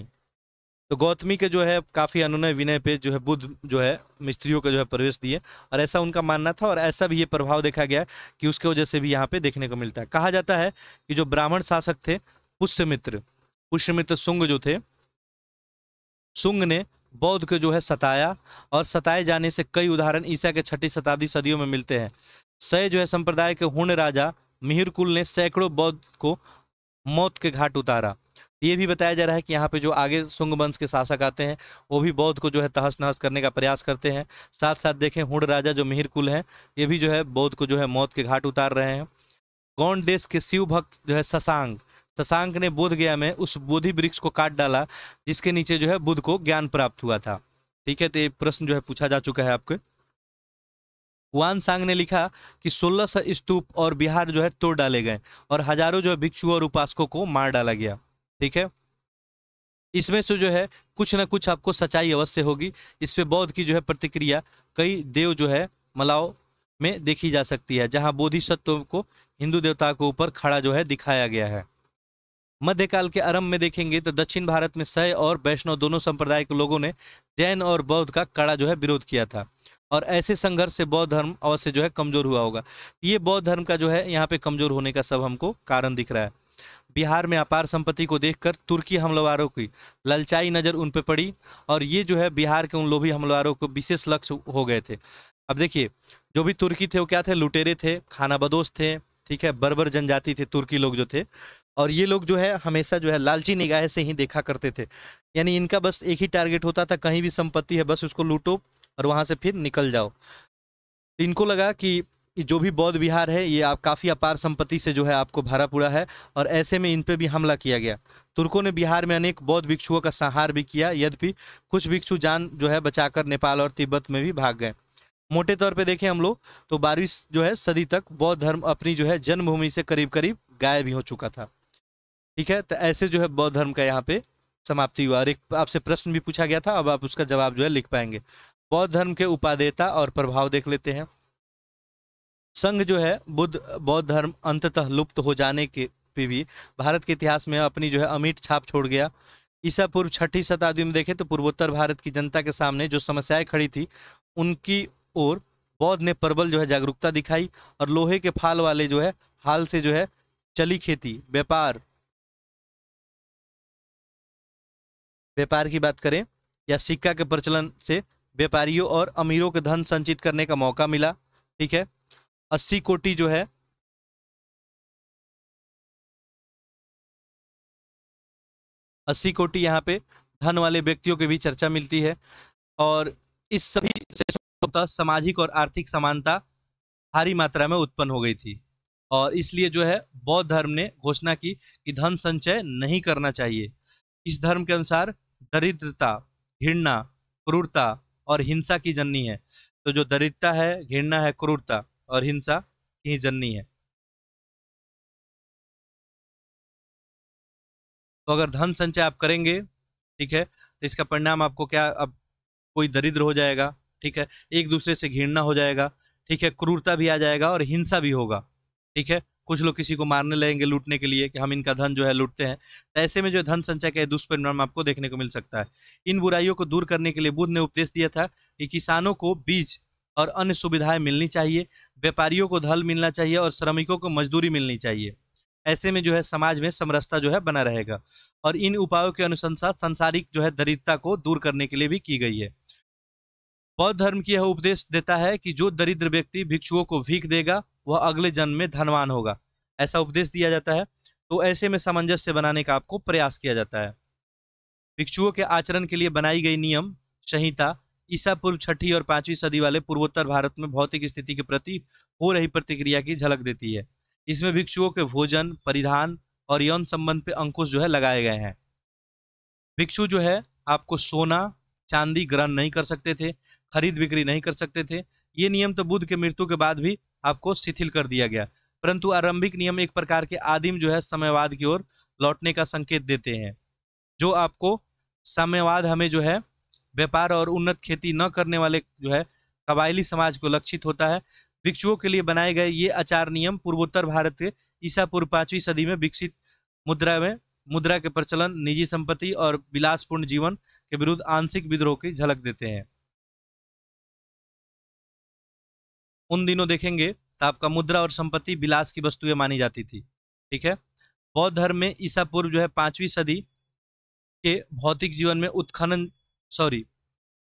तो गौतमी के जो है काफ़ी अनुनय विनय पे जो है बुद्ध जो है मिस्त्रियों का जो है प्रवेश दिए और ऐसा उनका मानना था और ऐसा भी ये प्रभाव देखा गया कि उसके वजह से भी यहाँ पे देखने को मिलता है कहा जाता है कि जो ब्राह्मण शासक थे पुष्यमित्र पुष्यमित्र सुंग जो थे सुंग ने बौद्ध को जो है सताया और सताए जाने से कई उदाहरण ईसा के छठी शताब्दी सदियों में मिलते हैं सय जो है संप्रदाय के हुण राजा मिहिरकुल ने सैकड़ों बौद्ध को मौत के घाट उतारा ये भी बताया जा रहा है कि यहाँ पे जो आगे सुंग वंश के शासक आते हैं वो भी बौद्ध को जो है तहस नहस करने का प्रयास करते हैं साथ साथ देखें हुड राजा जो मिहिरकुल हैं ये भी जो है बौद्ध को जो है मौत के घाट उतार रहे हैं गौंड देश के शिव भक्त जो है ससांग शशांक ने बोध गया में उस बोधि वृक्ष को काट डाला जिसके नीचे जो है बुद्ध को ज्ञान प्राप्त हुआ था ठीक है तो ये प्रश्न जो है पूछा जा चुका है आपके वान सांग ने लिखा कि सोलह सौ स्तूप और बिहार जो है तोड़ डाले गए और हजारों जो है भिक्षु और उपासकों को मार डाला गया ठीक है इसमें से जो है कुछ ना कुछ आपको सच्चाई अवश्य होगी इस पे बौद्ध की जो है प्रतिक्रिया कई देव जो है मलाओ में देखी जा सकती है जहाँ बोधिसत्व को हिंदू देवता के ऊपर खड़ा जो है दिखाया गया है मध्यकाल के आरंभ में देखेंगे तो दक्षिण भारत में शय और वैष्णव दोनों संप्रदाय के लोगों ने जैन और बौद्ध का कड़ा जो है विरोध किया था और ऐसे संघर्ष से बौद्ध धर्म अवश्य जो है कमजोर हुआ होगा ये बौद्ध धर्म का जो है यहाँ पे कमजोर होने का सब हमको कारण दिख रहा है बिहार में अपार संपत्ति को देखकर तुर्की हमलावारों की ललचाई नज़र उन पर पड़ी और ये जो है बिहार के उन लोभी हमलावारों को विशेष लक्ष्य हो गए थे अब देखिए जो भी तुर्की थे वो क्या थे लुटेरे थे खानाबदोश थे ठीक है बर्बर जनजाति थे तुर्की लोग जो थे और ये लोग जो है हमेशा जो है लालची निगाह से ही देखा करते थे यानी इनका बस एक ही टारगेट होता था कहीं भी संपत्ति है बस उसको लूटो और वहाँ से फिर निकल जाओ इनको लगा कि जो भी बौद्ध विहार है ये आप काफ़ी अपार संपत्ति से जो है आपको भरा पूरा है और ऐसे में इन पर भी हमला किया गया तुर्कों ने बिहार में अनेक बौद्ध भिक्षुओं का संहार भी किया यद्यपि कुछ भिक्षु जान जो है बचाकर नेपाल और तिब्बत में भी भाग गए मोटे तौर पे देखें हम लोग तो बारहवीं जो है सदी तक बौद्ध धर्म अपनी जो है जन्मभूमि से करीब करीब गायब भी हो चुका था ठीक है तो ऐसे जो है बौद्ध धर्म का यहाँ पे समाप्ति हुआ और एक आपसे प्रश्न भी पूछा गया था अब आप उसका जवाब जो है लिख पाएंगे बौद्ध धर्म के उपादेयता और प्रभाव देख लेते हैं संघ जो है बुद्ध बौद्ध धर्म अंततः लुप्त हो जाने के पे भी भारत के इतिहास में अपनी जो है अमीट छाप छोड़ गया ईसा पूर्व छठी शताब्दी में देखें तो पूर्वोत्तर भारत की जनता के सामने जो समस्याएं खड़ी थी उनकी ओर बौद्ध ने प्रबल जो है जागरूकता दिखाई और लोहे के फाल वाले जो है हाल से जो है चली खेती व्यापार व्यापार की बात करें या सिक्का के प्रचलन से व्यापारियों और अमीरों के धन संचित करने का मौका मिला ठीक है अस्सी कोटि जो है अस्सी कोटि यहाँ पे धन वाले व्यक्तियों के भी चर्चा मिलती है और इस सभी से सामाजिक और आर्थिक समानता भारी मात्रा में उत्पन्न हो गई थी और इसलिए जो है बौद्ध धर्म ने घोषणा की कि धन संचय नहीं करना चाहिए इस धर्म के अनुसार दरिद्रता घृणा क्रूरता और हिंसा की जननी है तो जो दरिद्रता है घृणा है क्रूरता और हिंसा की जननी है तो अगर धन संचय आप करेंगे ठीक है तो इसका परिणाम आपको क्या अब कोई दरिद्र हो जाएगा ठीक है एक दूसरे से घृणा हो जाएगा ठीक है क्रूरता भी आ जाएगा और हिंसा भी होगा ठीक है कुछ लोग किसी को मारने लगेंगे लूटने के लिए कि हम इनका धन जो है लूटते हैं तो ऐसे में जो धन संचय का दुष्परिणाम आपको देखने को मिल सकता है इन बुराइयों को दूर करने के लिए बुद्ध ने उपदेश दिया था कि किसानों को बीज और अन्य सुविधाएं मिलनी चाहिए व्यापारियों को धल मिलना चाहिए और श्रमिकों को मजदूरी मिलनी चाहिए ऐसे में जो है समाज में समरसता जो है बना रहेगा और इन उपायों के अनुशंसा संसारिक जो है दरिद्रता को दूर करने के लिए भी की गई है बौद्ध धर्म की यह उपदेश देता है कि जो दरिद्र व्यक्ति भिक्षुओं को भीख देगा वह अगले जन्म में धनवान होगा ऐसा उपदेश दिया जाता है तो ऐसे में सामंजस्य बनाने का आपको प्रयास किया जाता है भिक्षुओं के आचरण के लिए बनाई गई नियम संहिता ईसा पूर्व छठी और पांचवी सदी वाले पूर्वोत्तर भारत में भौतिक स्थिति के प्रति हो रही प्रतिक्रिया की झलक देती है इसमें भिक्षुओं के भोजन परिधान और यौन संबंध पे अंकुश जो है लगाए गए हैं भिक्षु जो है आपको सोना चांदी ग्रहण नहीं कर सकते थे खरीद बिक्री नहीं कर सकते थे ये नियम तो बुद्ध के मृत्यु के बाद भी आपको शिथिल कर दिया गया परंतु आरंभिक नियम एक प्रकार के आदिम जो है समयवाद की ओर लौटने का संकेत देते हैं जो आपको साम्यवाद हमें जो है व्यापार और उन्नत खेती न करने वाले जो है कबायली समाज को लक्षित होता है भिक्षुओं के लिए बनाए गए ये आचार नियम पूर्वोत्तर भारत के ईसा पूर्व पांचवी सदी में विकसित मुद्रा में मुद्रा के प्रचलन निजी संपत्ति और विलासपूर्ण जीवन के विरुद्ध आंशिक विद्रोह की झलक देते हैं उन दिनों देखेंगे तो आपका मुद्रा और संपत्ति विलास की वस्तुएं मानी जाती थी ठीक है बौद्ध धर्म में ईसा पूर्व जो है पांचवी सदी के भौतिक जीवन में उत्खनन सॉरी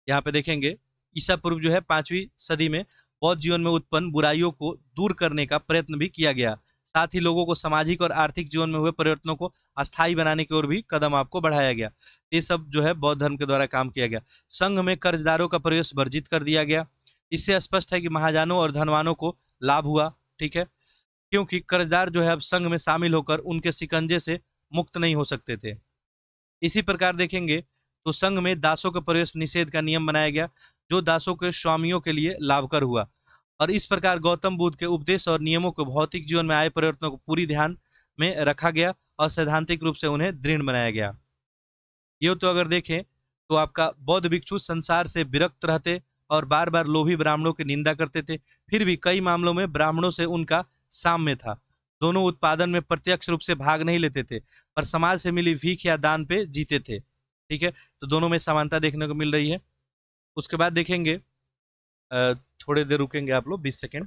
यहाँ पे देखेंगे ईसा पूर्व जो है पांचवी सदी में बौद्ध जीवन में उत्पन्न बुराइयों को दूर करने का प्रयत्न भी किया गया साथ ही लोगों को सामाजिक और आर्थिक जीवन में हुए परिवर्तनों को अस्थायी बनाने की ओर भी कदम आपको बढ़ाया गया ये सब जो है बौद्ध धर्म के द्वारा काम किया गया संघ में कर्जदारों का प्रवेश वर्जित कर दिया गया इससे स्पष्ट है कि महाजनों और धनवानों को लाभ हुआ ठीक है क्योंकि कर्जदार जो है अब संघ में शामिल होकर उनके शिकंजे से मुक्त नहीं हो सकते थे इसी प्रकार देखेंगे तो संघ में दासों के प्रवेश निषेध का नियम बनाया गया जो दासों के स्वामियों के लिए लाभकर हुआ और इस प्रकार गौतम बुद्ध के उपदेश और नियमों को भौतिक जीवन में आए परिवर्तनों को पूरी ध्यान में रखा गया और सैद्धांतिक रूप से उन्हें दृढ़ बनाया गया ये तो अगर देखें तो आपका बौद्ध भिक्षु संसार से विरक्त रहते और बार बार लोभी ब्राह्मणों की निंदा करते थे फिर भी कई मामलों में ब्राह्मणों से उनका साम्य था दोनों उत्पादन में प्रत्यक्ष रूप से भाग नहीं लेते थे पर समाज से मिली भीख या दान पे जीते थे ठीक है तो दोनों में समानता देखने को मिल रही है उसके बाद देखेंगे थोड़े देर रुकेंगे आप लोग बीस सेकेंड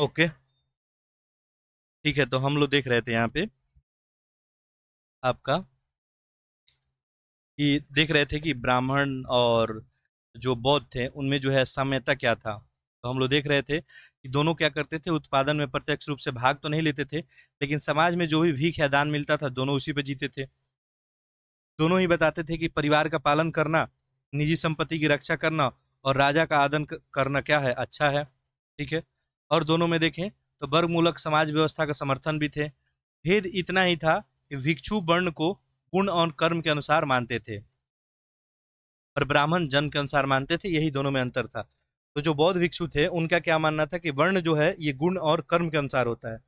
ओके ठीक है तो हम लोग देख रहे थे यहाँ पे आपका कि देख रहे थे कि ब्राह्मण और जो बौद्ध थे उनमें जो है समयता क्या था तो हम लोग देख रहे थे कि दोनों क्या करते थे उत्पादन में प्रत्यक्ष रूप से भाग तो नहीं लेते थे लेकिन समाज में जो भी भीख या दान मिलता था दोनों उसी पर जीते थे दोनों ही बताते थे कि परिवार का पालन करना निजी संपत्ति की रक्षा करना और राजा का आदन करना क्या है अच्छा है ठीक है और दोनों में देखें तो वर्गमूलक समाज व्यवस्था का समर्थन भी थे भेद इतना ही था कि भिक्षु वर्ण को गुण और कर्म के अनुसार मानते थे और ब्राह्मण जन के अनुसार मानते थे यही दोनों में अंतर था तो जो बौद्ध भिक्षु थे उनका क्या मानना था कि वर्ण जो है ये गुण और कर्म के अनुसार होता है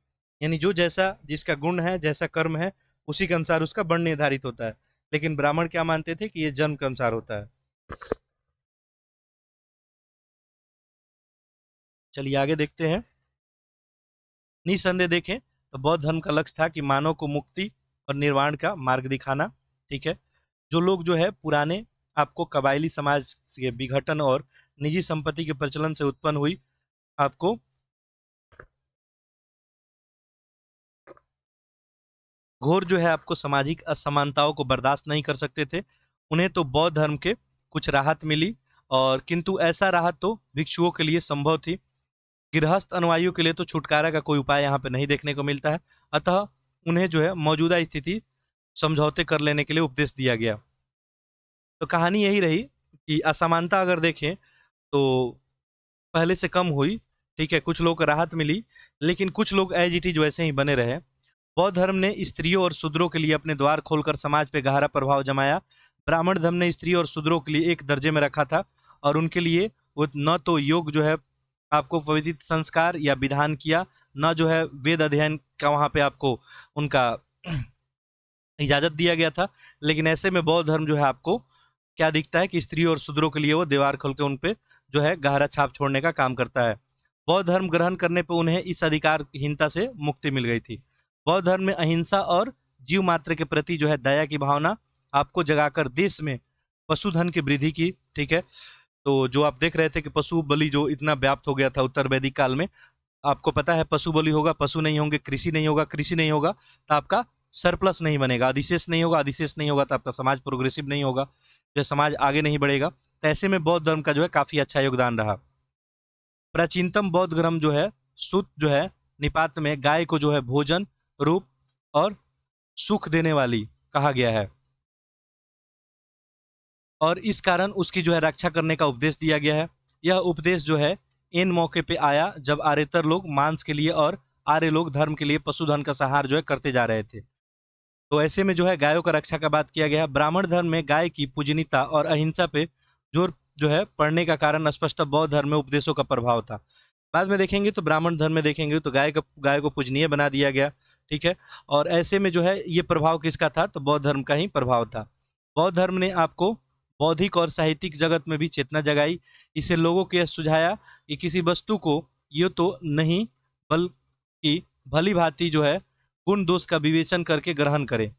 यानी जो जैसा जिसका गुण है जैसा कर्म है उसी के अनुसार उसका वर्ण निर्धारित होता है लेकिन ब्राह्मण क्या मानते थे कि ये जन्म के अनुसार होता है चलिए आगे देखते हैं निसंदेह देखें तो बौद्ध धर्म का लक्ष्य था कि मानव को मुक्ति और निर्वाण का मार्ग दिखाना ठीक है जो लोग जो है पुराने आपको कबायली समाज के विघटन और निजी संपत्ति के प्रचलन से उत्पन्न हुई आपको घोर जो है आपको सामाजिक असमानताओं को बर्दाश्त नहीं कर सकते थे उन्हें तो बौद्ध धर्म के कुछ राहत मिली और किंतु ऐसा राहत तो भिक्षुओं के लिए संभव थी गृहस्थ अनुवायु के लिए तो छुटकारा का कोई उपाय यहाँ पर नहीं देखने को मिलता है अतः उन्हें जो है मौजूदा स्थिति समझौते कर लेने के लिए उपदेश दिया गया तो कहानी यही रही कि असमानता अगर देखें तो पहले से कम हुई ठीक है कुछ लोग को राहत मिली लेकिन कुछ लोग एज इट इज वैसे ही बने रहे बौद्ध धर्म ने स्त्रियों और शूद्रों के लिए अपने द्वार खोलकर समाज पर गहरा प्रभाव जमाया ब्राह्मण धर्म ने स्त्री और शूद्रों के लिए एक दर्जे में रखा था और उनके लिए वो न तो योग जो है आपको पवित्र संस्कार या विधान किया न जो है वेद अध्ययन का वहाँ पे आपको उनका *clears throat* इजाजत दिया गया था लेकिन ऐसे में बौद्ध धर्म जो है आपको क्या दिखता है कि स्त्री और शूद्रों के लिए वो दीवार खोल के उन पर जो है गहरा छाप छोड़ने का काम करता है बौद्ध धर्म ग्रहण करने पर उन्हें इस अधिकारहीनता से मुक्ति मिल गई थी बौद्ध धर्म में अहिंसा और जीव मात्र के प्रति जो है दया की भावना आपको जगाकर देश में पशुधन की वृद्धि की ठीक है तो जो आप देख रहे थे कि पशु बलि जो इतना व्याप्त हो गया था उत्तर वैदिक काल में आपको पता है पशु बलि होगा पशु नहीं होंगे कृषि नहीं होगा कृषि नहीं होगा तो आपका सरप्लस नहीं बनेगा अधिशेष नहीं होगा अधिशेष नहीं होगा तो आपका समाज प्रोग्रेसिव नहीं होगा जो समाज आगे नहीं बढ़ेगा तो ऐसे में बौद्ध धर्म का जो है काफ़ी अच्छा योगदान रहा प्राचीनतम बौद्ध धर्म जो है सुत जो है निपात में गाय को जो है भोजन रूप और सुख देने वाली कहा गया है और इस कारण उसकी जो है रक्षा करने का उपदेश दिया गया है यह उपदेश जो है इन मौके पे आया जब आर्यतर लोग मांस के लिए और आर्य लोग धर्म के लिए पशुधन का सहार जो है करते जा रहे थे तो ऐसे में जो है गायों का रक्षा का बात किया गया ब्राह्मण धर्म में गाय की पूजनीयता और अहिंसा पे जोर जो है पढ़ने का कारण स्पष्ट बौद्ध धर्म में उपदेशों का प्रभाव था बाद में देखेंगे तो ब्राह्मण धर्म में देखेंगे तो गाय का गाय को पूजनीय बना दिया गया ठीक है और ऐसे में जो है ये प्रभाव किसका था तो बौद्ध धर्म का ही प्रभाव था बौद्ध धर्म ने आपको बौद्धिक और साहित्यिक जगत में भी चेतना जगाई इसे लोगों के सुझाया कि किसी वस्तु को ये तो नहीं बल्कि भली भांति जो है गुण दोष का विवेचन करके ग्रहण करें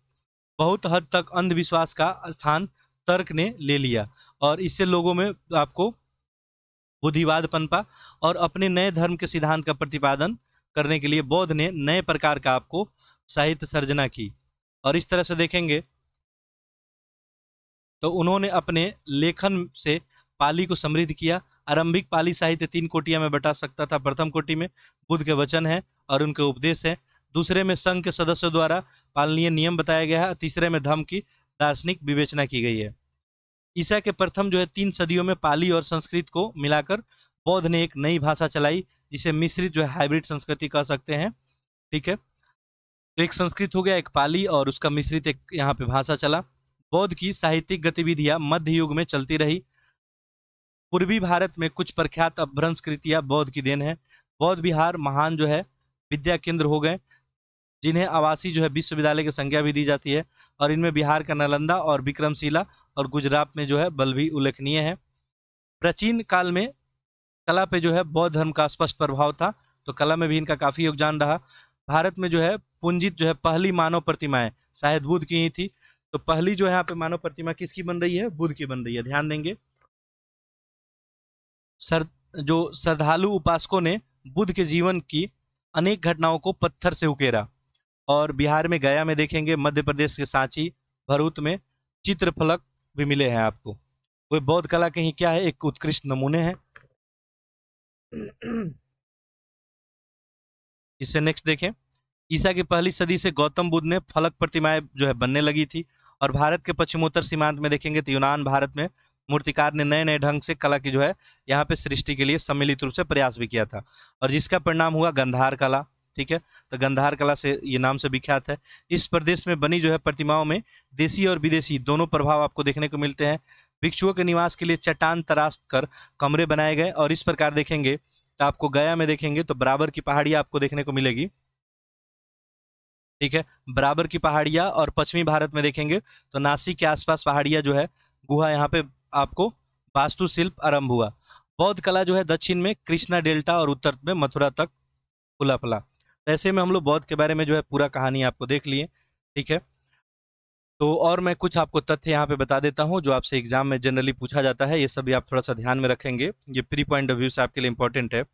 बहुत हद तक अंधविश्वास का स्थान तर्क ने ले लिया और इससे लोगों में आपको बुद्धिवाद पनपा और अपने नए धर्म के सिद्धांत का प्रतिपादन करने के लिए बौद्ध ने नए प्रकार का आपको साहित्य सर्जना की और इस तरह से देखेंगे तो उन्होंने अपने लेखन से पाली को समृद्ध किया आरंभिक पाली साहित्य तीन कोटिया में बटा सकता था प्रथम कोटि में बुद्ध के वचन है और उनके उपदेश है दूसरे में संघ के सदस्यों द्वारा पालनीय नियम बताया गया है तीसरे में धर्म की दार्शनिक विवेचना की गई है ईसा के प्रथम जो है तीन सदियों में पाली और संस्कृत को मिलाकर बौद्ध ने एक नई भाषा चलाई जिसे मिश्रित जो है हाइब्रिड संस्कृति कह सकते हैं ठीक है तो एक संस्कृत हो गया एक पाली और उसका मिश्रित एक यहाँ पे भाषा चला बौद्ध की साहित्यिक गतिविधियां मध्य युग में चलती रही पूर्वी भारत में कुछ प्रख्यात अभ्रंश कृतियां बौद्ध की देन है बौद्ध विहार महान जो है विद्या केंद्र हो गए जिन्हें आवासीय जो है विश्वविद्यालय की संज्ञा भी दी जाती है और इनमें बिहार का नालंदा और विक्रमशिला और गुजरात में जो है बल भी उल्लेखनीय है प्राचीन काल में कला पे जो है बौद्ध धर्म का स्पष्ट प्रभाव था तो कला में भी इनका काफ़ी योगदान रहा भारत में जो है पूंजित जो है पहली मानव प्रतिमाएं शायद बुद्ध की ही थी तो पहली जो है यहाँ पे मानव प्रतिमा किसकी बन रही है बुद्ध की बन रही है ध्यान देंगे सर जो श्रद्धालु उपासकों ने बुद्ध के जीवन की अनेक घटनाओं को पत्थर से उकेरा और बिहार में गया में देखेंगे मध्य प्रदेश के सांची भरूत में चित्र फलक भी मिले हैं आपको वे बौद्ध कला के ही क्या है एक उत्कृष्ट नमूने हैं इससे नेक्स्ट देखें ईसा की पहली सदी से गौतम बुद्ध ने फलक प्रतिमाएं जो है बनने लगी थी और भारत के पश्चिमोत्तर सीमांत में देखेंगे तो यूनान भारत में मूर्तिकार ने नए नए ढंग से कला की जो है यहाँ पे सृष्टि के लिए सम्मिलित रूप से प्रयास भी किया था और जिसका परिणाम हुआ गंधार कला ठीक है तो गंधार कला से ये नाम से विख्यात है इस प्रदेश में बनी जो है प्रतिमाओं में देशी और विदेशी दोनों प्रभाव आपको देखने को मिलते हैं भिक्षुओं के निवास के लिए चट्टान तराश कर कमरे बनाए गए और इस प्रकार देखेंगे तो आपको गया में देखेंगे तो बराबर की पहाड़ी आपको देखने को मिलेगी ठीक है बराबर की पहाड़ियाँ और पश्चिमी भारत में देखेंगे तो नासिक के आसपास पहाड़ियाँ जो है गुहा यहाँ पे आपको वास्तुशिल्प आरंभ हुआ बौद्ध कला जो है दक्षिण में कृष्णा डेल्टा और उत्तर में मथुरा तक खुला फुला तो ऐसे में हम लोग बौद्ध के बारे में जो है पूरा कहानी आपको देख लिए ठीक है तो और मैं कुछ आपको तथ्य यहाँ पे बता देता हूँ जो आपसे एग्जाम में जनरली पूछा जाता है ये सभी आप थोड़ा सा ध्यान में रखेंगे ये प्री पॉइंट ऑफ व्यू से आपके लिए इंपॉर्टेंट है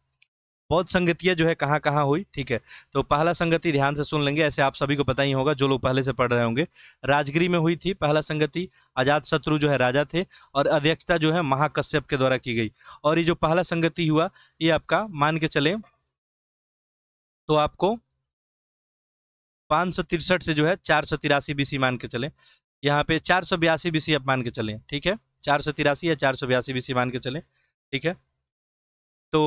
बौद्ध संगतियाँ जो है कहाँ कहाँ हुई ठीक है तो पहला संगति ध्यान से सुन लेंगे ऐसे आप सभी को पता ही होगा जो लोग पहले से पढ़ रहे होंगे राजगिरी में हुई थी पहला संगति आजाद शत्रु जो है राजा थे और अध्यक्षता जो है महाकश्यप के द्वारा की गई और ये जो पहला संगति हुआ ये आपका मान के चले तो आपको पाँच सौ तिरसठ से जो है चार सौ तिरासी बीसी मान के चले यहाँ पे चार सौ बयासी बीसी आप मान के चले ठीक है चार सौ तिरासी या चार सौ बयासी बीसी मान के चले ठीक है तो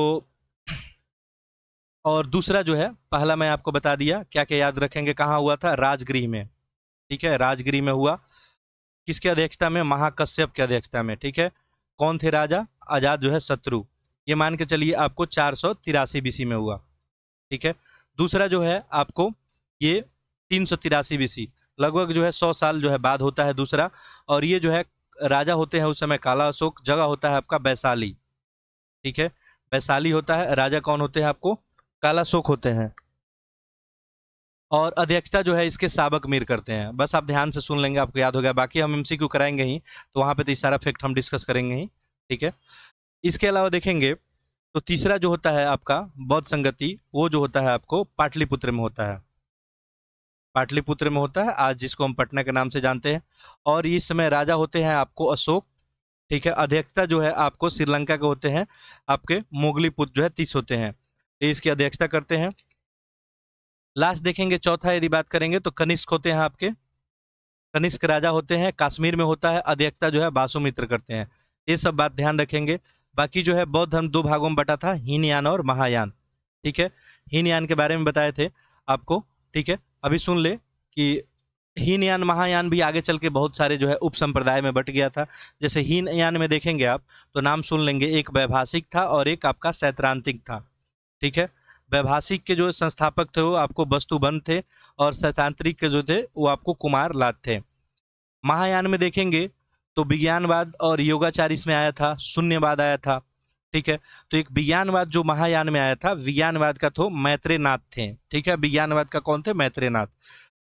और दूसरा जो है पहला मैं आपको बता दिया क्या क्या याद रखेंगे कहाँ हुआ था राजगृह में ठीक है राजगृह में हुआ किसके अध्यक्षता में महाकश्यप के अध्यक्षता में ठीक है कौन थे राजा आजाद जो है शत्रु ये मान के चलिए आपको चार सौ तिरासी बीसी में हुआ ठीक है दूसरा जो है आपको ये तीन सौ तिरासी बीसी लगभग जो है सौ साल जो है बाद होता है दूसरा और ये जो है राजा होते हैं उस समय काला अशोक जगह होता है आपका वैशाली ठीक है वैशाली होता है राजा कौन होते हैं आपको काला शोक होते हैं और अध्यक्षता जो है इसके साबक मीर करते हैं बस आप ध्यान से सुन लेंगे आपको याद हो गया बाकी हम एम कराएंगे ही तो वहाँ पे तो सारा फैक्ट हम डिस्कस करेंगे ही ठीक है इसके अलावा देखेंगे तो तीसरा जो होता है आपका बौद्ध संगति वो जो होता है आपको पाटलिपुत्र में होता है पाटलिपुत्र में होता है आज जिसको हम पटना के नाम से जानते हैं और इस समय राजा होते हैं आपको अशोक ठीक है अध्यक्षता जो है आपको श्रीलंका के होते हैं आपके मोगली पुत्र जो है तीस होते हैं इसकी अध्यक्षता करते हैं लास्ट देखेंगे चौथा यदि बात करेंगे तो कनिष्क होते हैं आपके कनिष्क राजा होते हैं काश्मीर में होता है अध्यक्षता जो है बासुमित्र करते हैं ये सब बात ध्यान रखेंगे बाकी जो है बौद्ध धर्म दो भागों में बटा था हीनयान और महायान ठीक है हीनयान के बारे में बताए थे आपको ठीक है अभी सुन ले कि हीनयान महायान भी आगे चल के बहुत सारे जो है उप संप्रदाय में बट गया था जैसे हीनयान में देखेंगे आप तो नाम सुन लेंगे एक वैभाषिक था और एक आपका सैत्रांतिक था ठीक है वैभाषिक के जो संस्थापक थे वो आपको वस्तुबंध थे और सतांत्रिक के जो थे वो आपको कुमार लाद थे महायान में देखेंगे तो विज्ञानवाद और योगाचार इसमें आया था शून्यवाद आया था ठीक है तो एक विज्ञानवाद जो महायान में आया था विज्ञानवाद का तो मैत्रेनाथ थे ठीक है विज्ञानवाद का कौन थे मैत्रेनाथ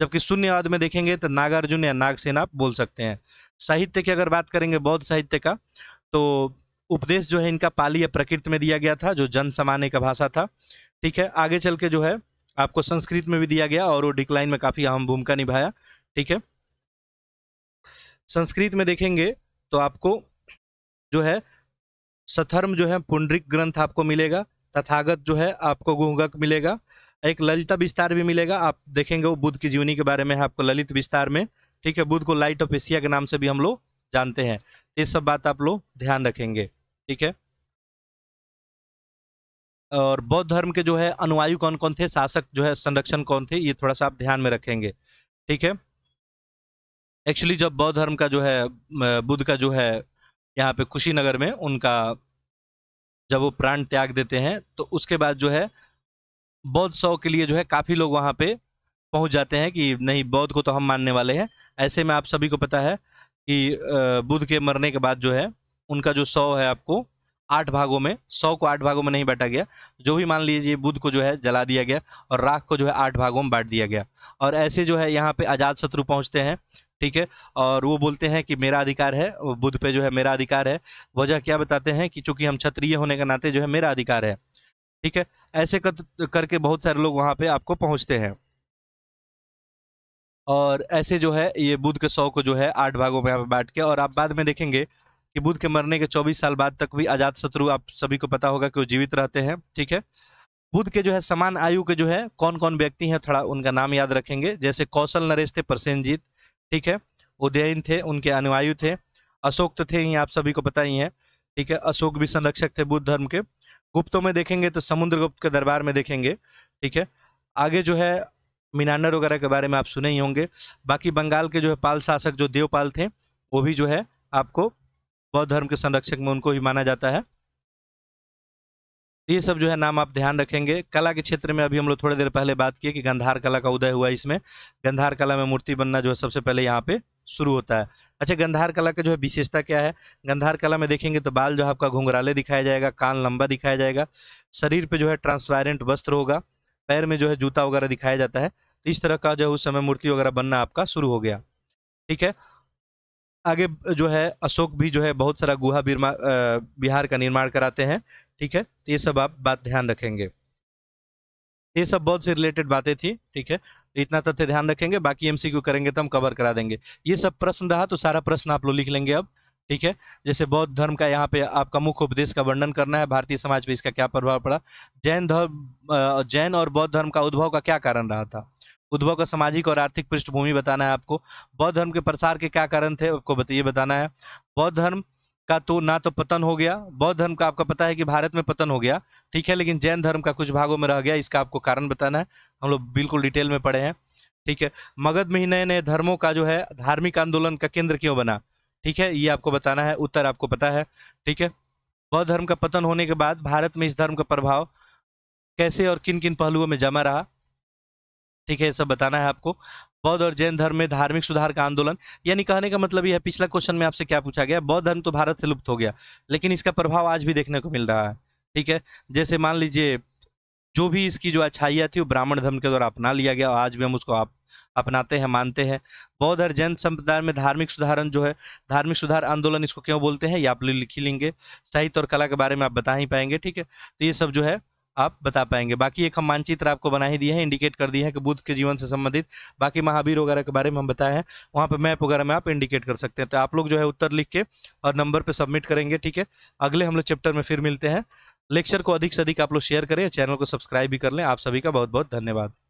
जबकि शून्यवाद में देखेंगे तो नागार्जुन या नागसेन आप बोल सकते हैं साहित्य की अगर बात करेंगे बौद्ध साहित्य का तो उपदेश जो है इनका पाली या प्रकृत में दिया गया था जो जन सामान्य का भाषा था ठीक है आगे चल के जो है आपको संस्कृत में भी दिया गया और वो डिक्लाइन में काफ़ी अहम भूमिका निभाया ठीक है संस्कृत में देखेंगे तो आपको जो है सथर्म जो है पुंडरिक ग्रंथ आपको मिलेगा तथागत जो है आपको गुहगक मिलेगा एक ललिता विस्तार भी मिलेगा आप देखेंगे वो बुद्ध की जीवनी के बारे में है आपको ललित विस्तार में ठीक है बुद्ध को लाइट ऑफ एशिया के नाम से भी हम लोग जानते हैं ये सब बात आप लोग ध्यान रखेंगे ठीक है और बौद्ध धर्म के जो है अनुवायु कौन कौन थे शासक जो है संरक्षण कौन थे ये थोड़ा सा आप ध्यान में रखेंगे ठीक है एक्चुअली जब बौद्ध धर्म का जो है बुद्ध का जो है यहाँ पे कुशीनगर में उनका जब वो प्राण त्याग देते हैं तो उसके बाद जो है बौद्ध शव के लिए जो है काफ़ी लोग वहाँ पे पहुँच जाते हैं कि नहीं बौद्ध को तो हम मानने वाले हैं ऐसे में आप सभी को पता है कि बुद्ध के मरने के बाद जो है उनका जो सौ है आपको आठ भागों में सौ को आठ भागों में नहीं बांटा गया जो भी मान लीजिए बुद्ध को जो है जला दिया गया और राख को जो है आठ भागों में बांट दिया गया और ऐसे जो है यहाँ पे आज़ाद शत्रु पहुँचते हैं ठीक है और वो बोलते हैं कि मेरा अधिकार है बुद्ध पे जो है मेरा अधिकार है वजह क्या बताते हैं कि चूंकि हम क्षत्रिय होने के नाते जो है मेरा अधिकार है ठीक है ऐसे कर, करके बहुत सारे लोग वहाँ पे आपको पहुँचते हैं और ऐसे जो है ये बुद्ध के सौ को जो है आठ भागों में यहाँ पे बांट के और आप बाद में देखेंगे कि बुद्ध के मरने के 24 साल बाद तक भी आजाद शत्रु आप सभी को पता होगा कि वो जीवित रहते हैं ठीक है बुद्ध के जो है समान आयु के जो है कौन कौन व्यक्ति हैं थोड़ा उनका नाम याद रखेंगे जैसे कौशल नरेश थे प्रसेंजीत ठीक है उदयन थे उनके अनुवायु थे अशोक तो थे ही आप सभी को पता ही है ठीक है अशोक भी संरक्षक थे बुद्ध धर्म के गुप्तों में देखेंगे तो समुद्रगुप्त के दरबार में देखेंगे ठीक है आगे जो है मिनांडर वगैरह के बारे में आप सुने ही होंगे बाकी बंगाल के जो है पाल शासक जो देवपाल थे वो भी जो है आपको बौद्ध धर्म के संरक्षक में उनको भी माना जाता है ये सब जो है नाम आप ध्यान रखेंगे कला के क्षेत्र में अभी हम लोग थोड़ी देर पहले बात किए कि गंधार कला का उदय हुआ इसमें गंधार कला में मूर्ति बनना जो है सबसे पहले यहाँ पे शुरू होता है अच्छा गंधार कला का जो है विशेषता क्या है गंधार कला में देखेंगे तो बाल जो है आपका घुंघराले दिखाया जाएगा कान लंबा दिखाया जाएगा शरीर पर जो है ट्रांसपेरेंट वस्त्र होगा पैर में जो है जूता वगैरह दिखाया जाता है तो इस तरह का जो है उस समय मूर्ति वगैरह बनना आपका शुरू हो गया ठीक है आगे जो है अशोक भी जो है बहुत सारा गुहा बिहार का निर्माण कराते हैं ठीक है तो ये सब आप बात ध्यान रखेंगे ये सब बहुत से रिलेटेड बातें थी ठीक है इतना तथ्य ध्यान रखेंगे बाकी एमसीक्यू करेंगे तो हम कवर करा देंगे ये सब प्रश्न रहा तो सारा प्रश्न आप लोग लिख लेंगे अब ठीक है जैसे बौद्ध धर्म का यहाँ पे आपका मुख्य उपदेश का वर्णन करना है भारतीय समाज पे इसका क्या प्रभाव पड़ा जैन धर्म जैन और बौद्ध धर्म का उद्भव का क्या कारण रहा था उद्भव का सामाजिक और आर्थिक पृष्ठभूमि बताना है आपको बौद्ध धर्म के प्रसार के क्या कारण थे आपको बताइए बताना है बौद्ध धर्म का तो ना तो पतन हो गया बौद्ध धर्म का आपका पता है कि भारत में पतन हो गया ठीक है लेकिन जैन धर्म का कुछ भागों में रह गया इसका आपको कारण बताना है हम लोग बिल्कुल डिटेल में पढ़े हैं ठीक है मगध में ही नए नए धर्मों का जो है धार्मिक आंदोलन का केंद्र क्यों बना ठीक है ये आपको बताना है उत्तर आपको पता है ठीक है बौद्ध धर्म का पतन होने के बाद भारत में इस धर्म का प्रभाव कैसे और किन किन पहलुओं में जमा रहा ठीक है सब बताना है आपको बौद्ध और जैन धर्म में धार्मिक सुधार का आंदोलन यानी कहने का मतलब यह है पिछला क्वेश्चन में आपसे क्या पूछा गया बौद्ध धर्म तो भारत से लुप्त हो गया लेकिन इसका प्रभाव आज भी देखने को मिल रहा है ठीक है जैसे मान लीजिए जो भी इसकी जो अच्छाइयाँ थी वो ब्राह्मण धर्म के द्वारा अपना लिया गया और आज भी हम उसको आप अपनाते हैं मानते हैं बौद्ध और जैन संप्रदाय में धार्मिक सुधारण जो है धार्मिक सुधार आंदोलन इसको क्यों बोलते हैं ये आप लिखी लेंगे साहित्य और कला के बारे में आप बता ही पाएंगे ठीक है तो ये सब जो है आप बता पाएंगे बाकी एक हम मानचित्र आपको बना ही दिए हैं इंडिकेट कर दिए हैं कि बुद्ध के जीवन से संबंधित बाकी महावीर वगैरह के बारे में हम बताए हैं वहाँ पर मैप वगैरह में आप इंडिकेट कर सकते हैं तो आप लोग जो है उत्तर लिख के और नंबर पर सबमिट करेंगे ठीक है अगले हम लोग चैप्टर में फिर मिलते हैं लेक्चर को अधिक से अधिक आप लोग शेयर करें चैनल को सब्सक्राइब भी कर लें आप सभी का बहुत बहुत धन्यवाद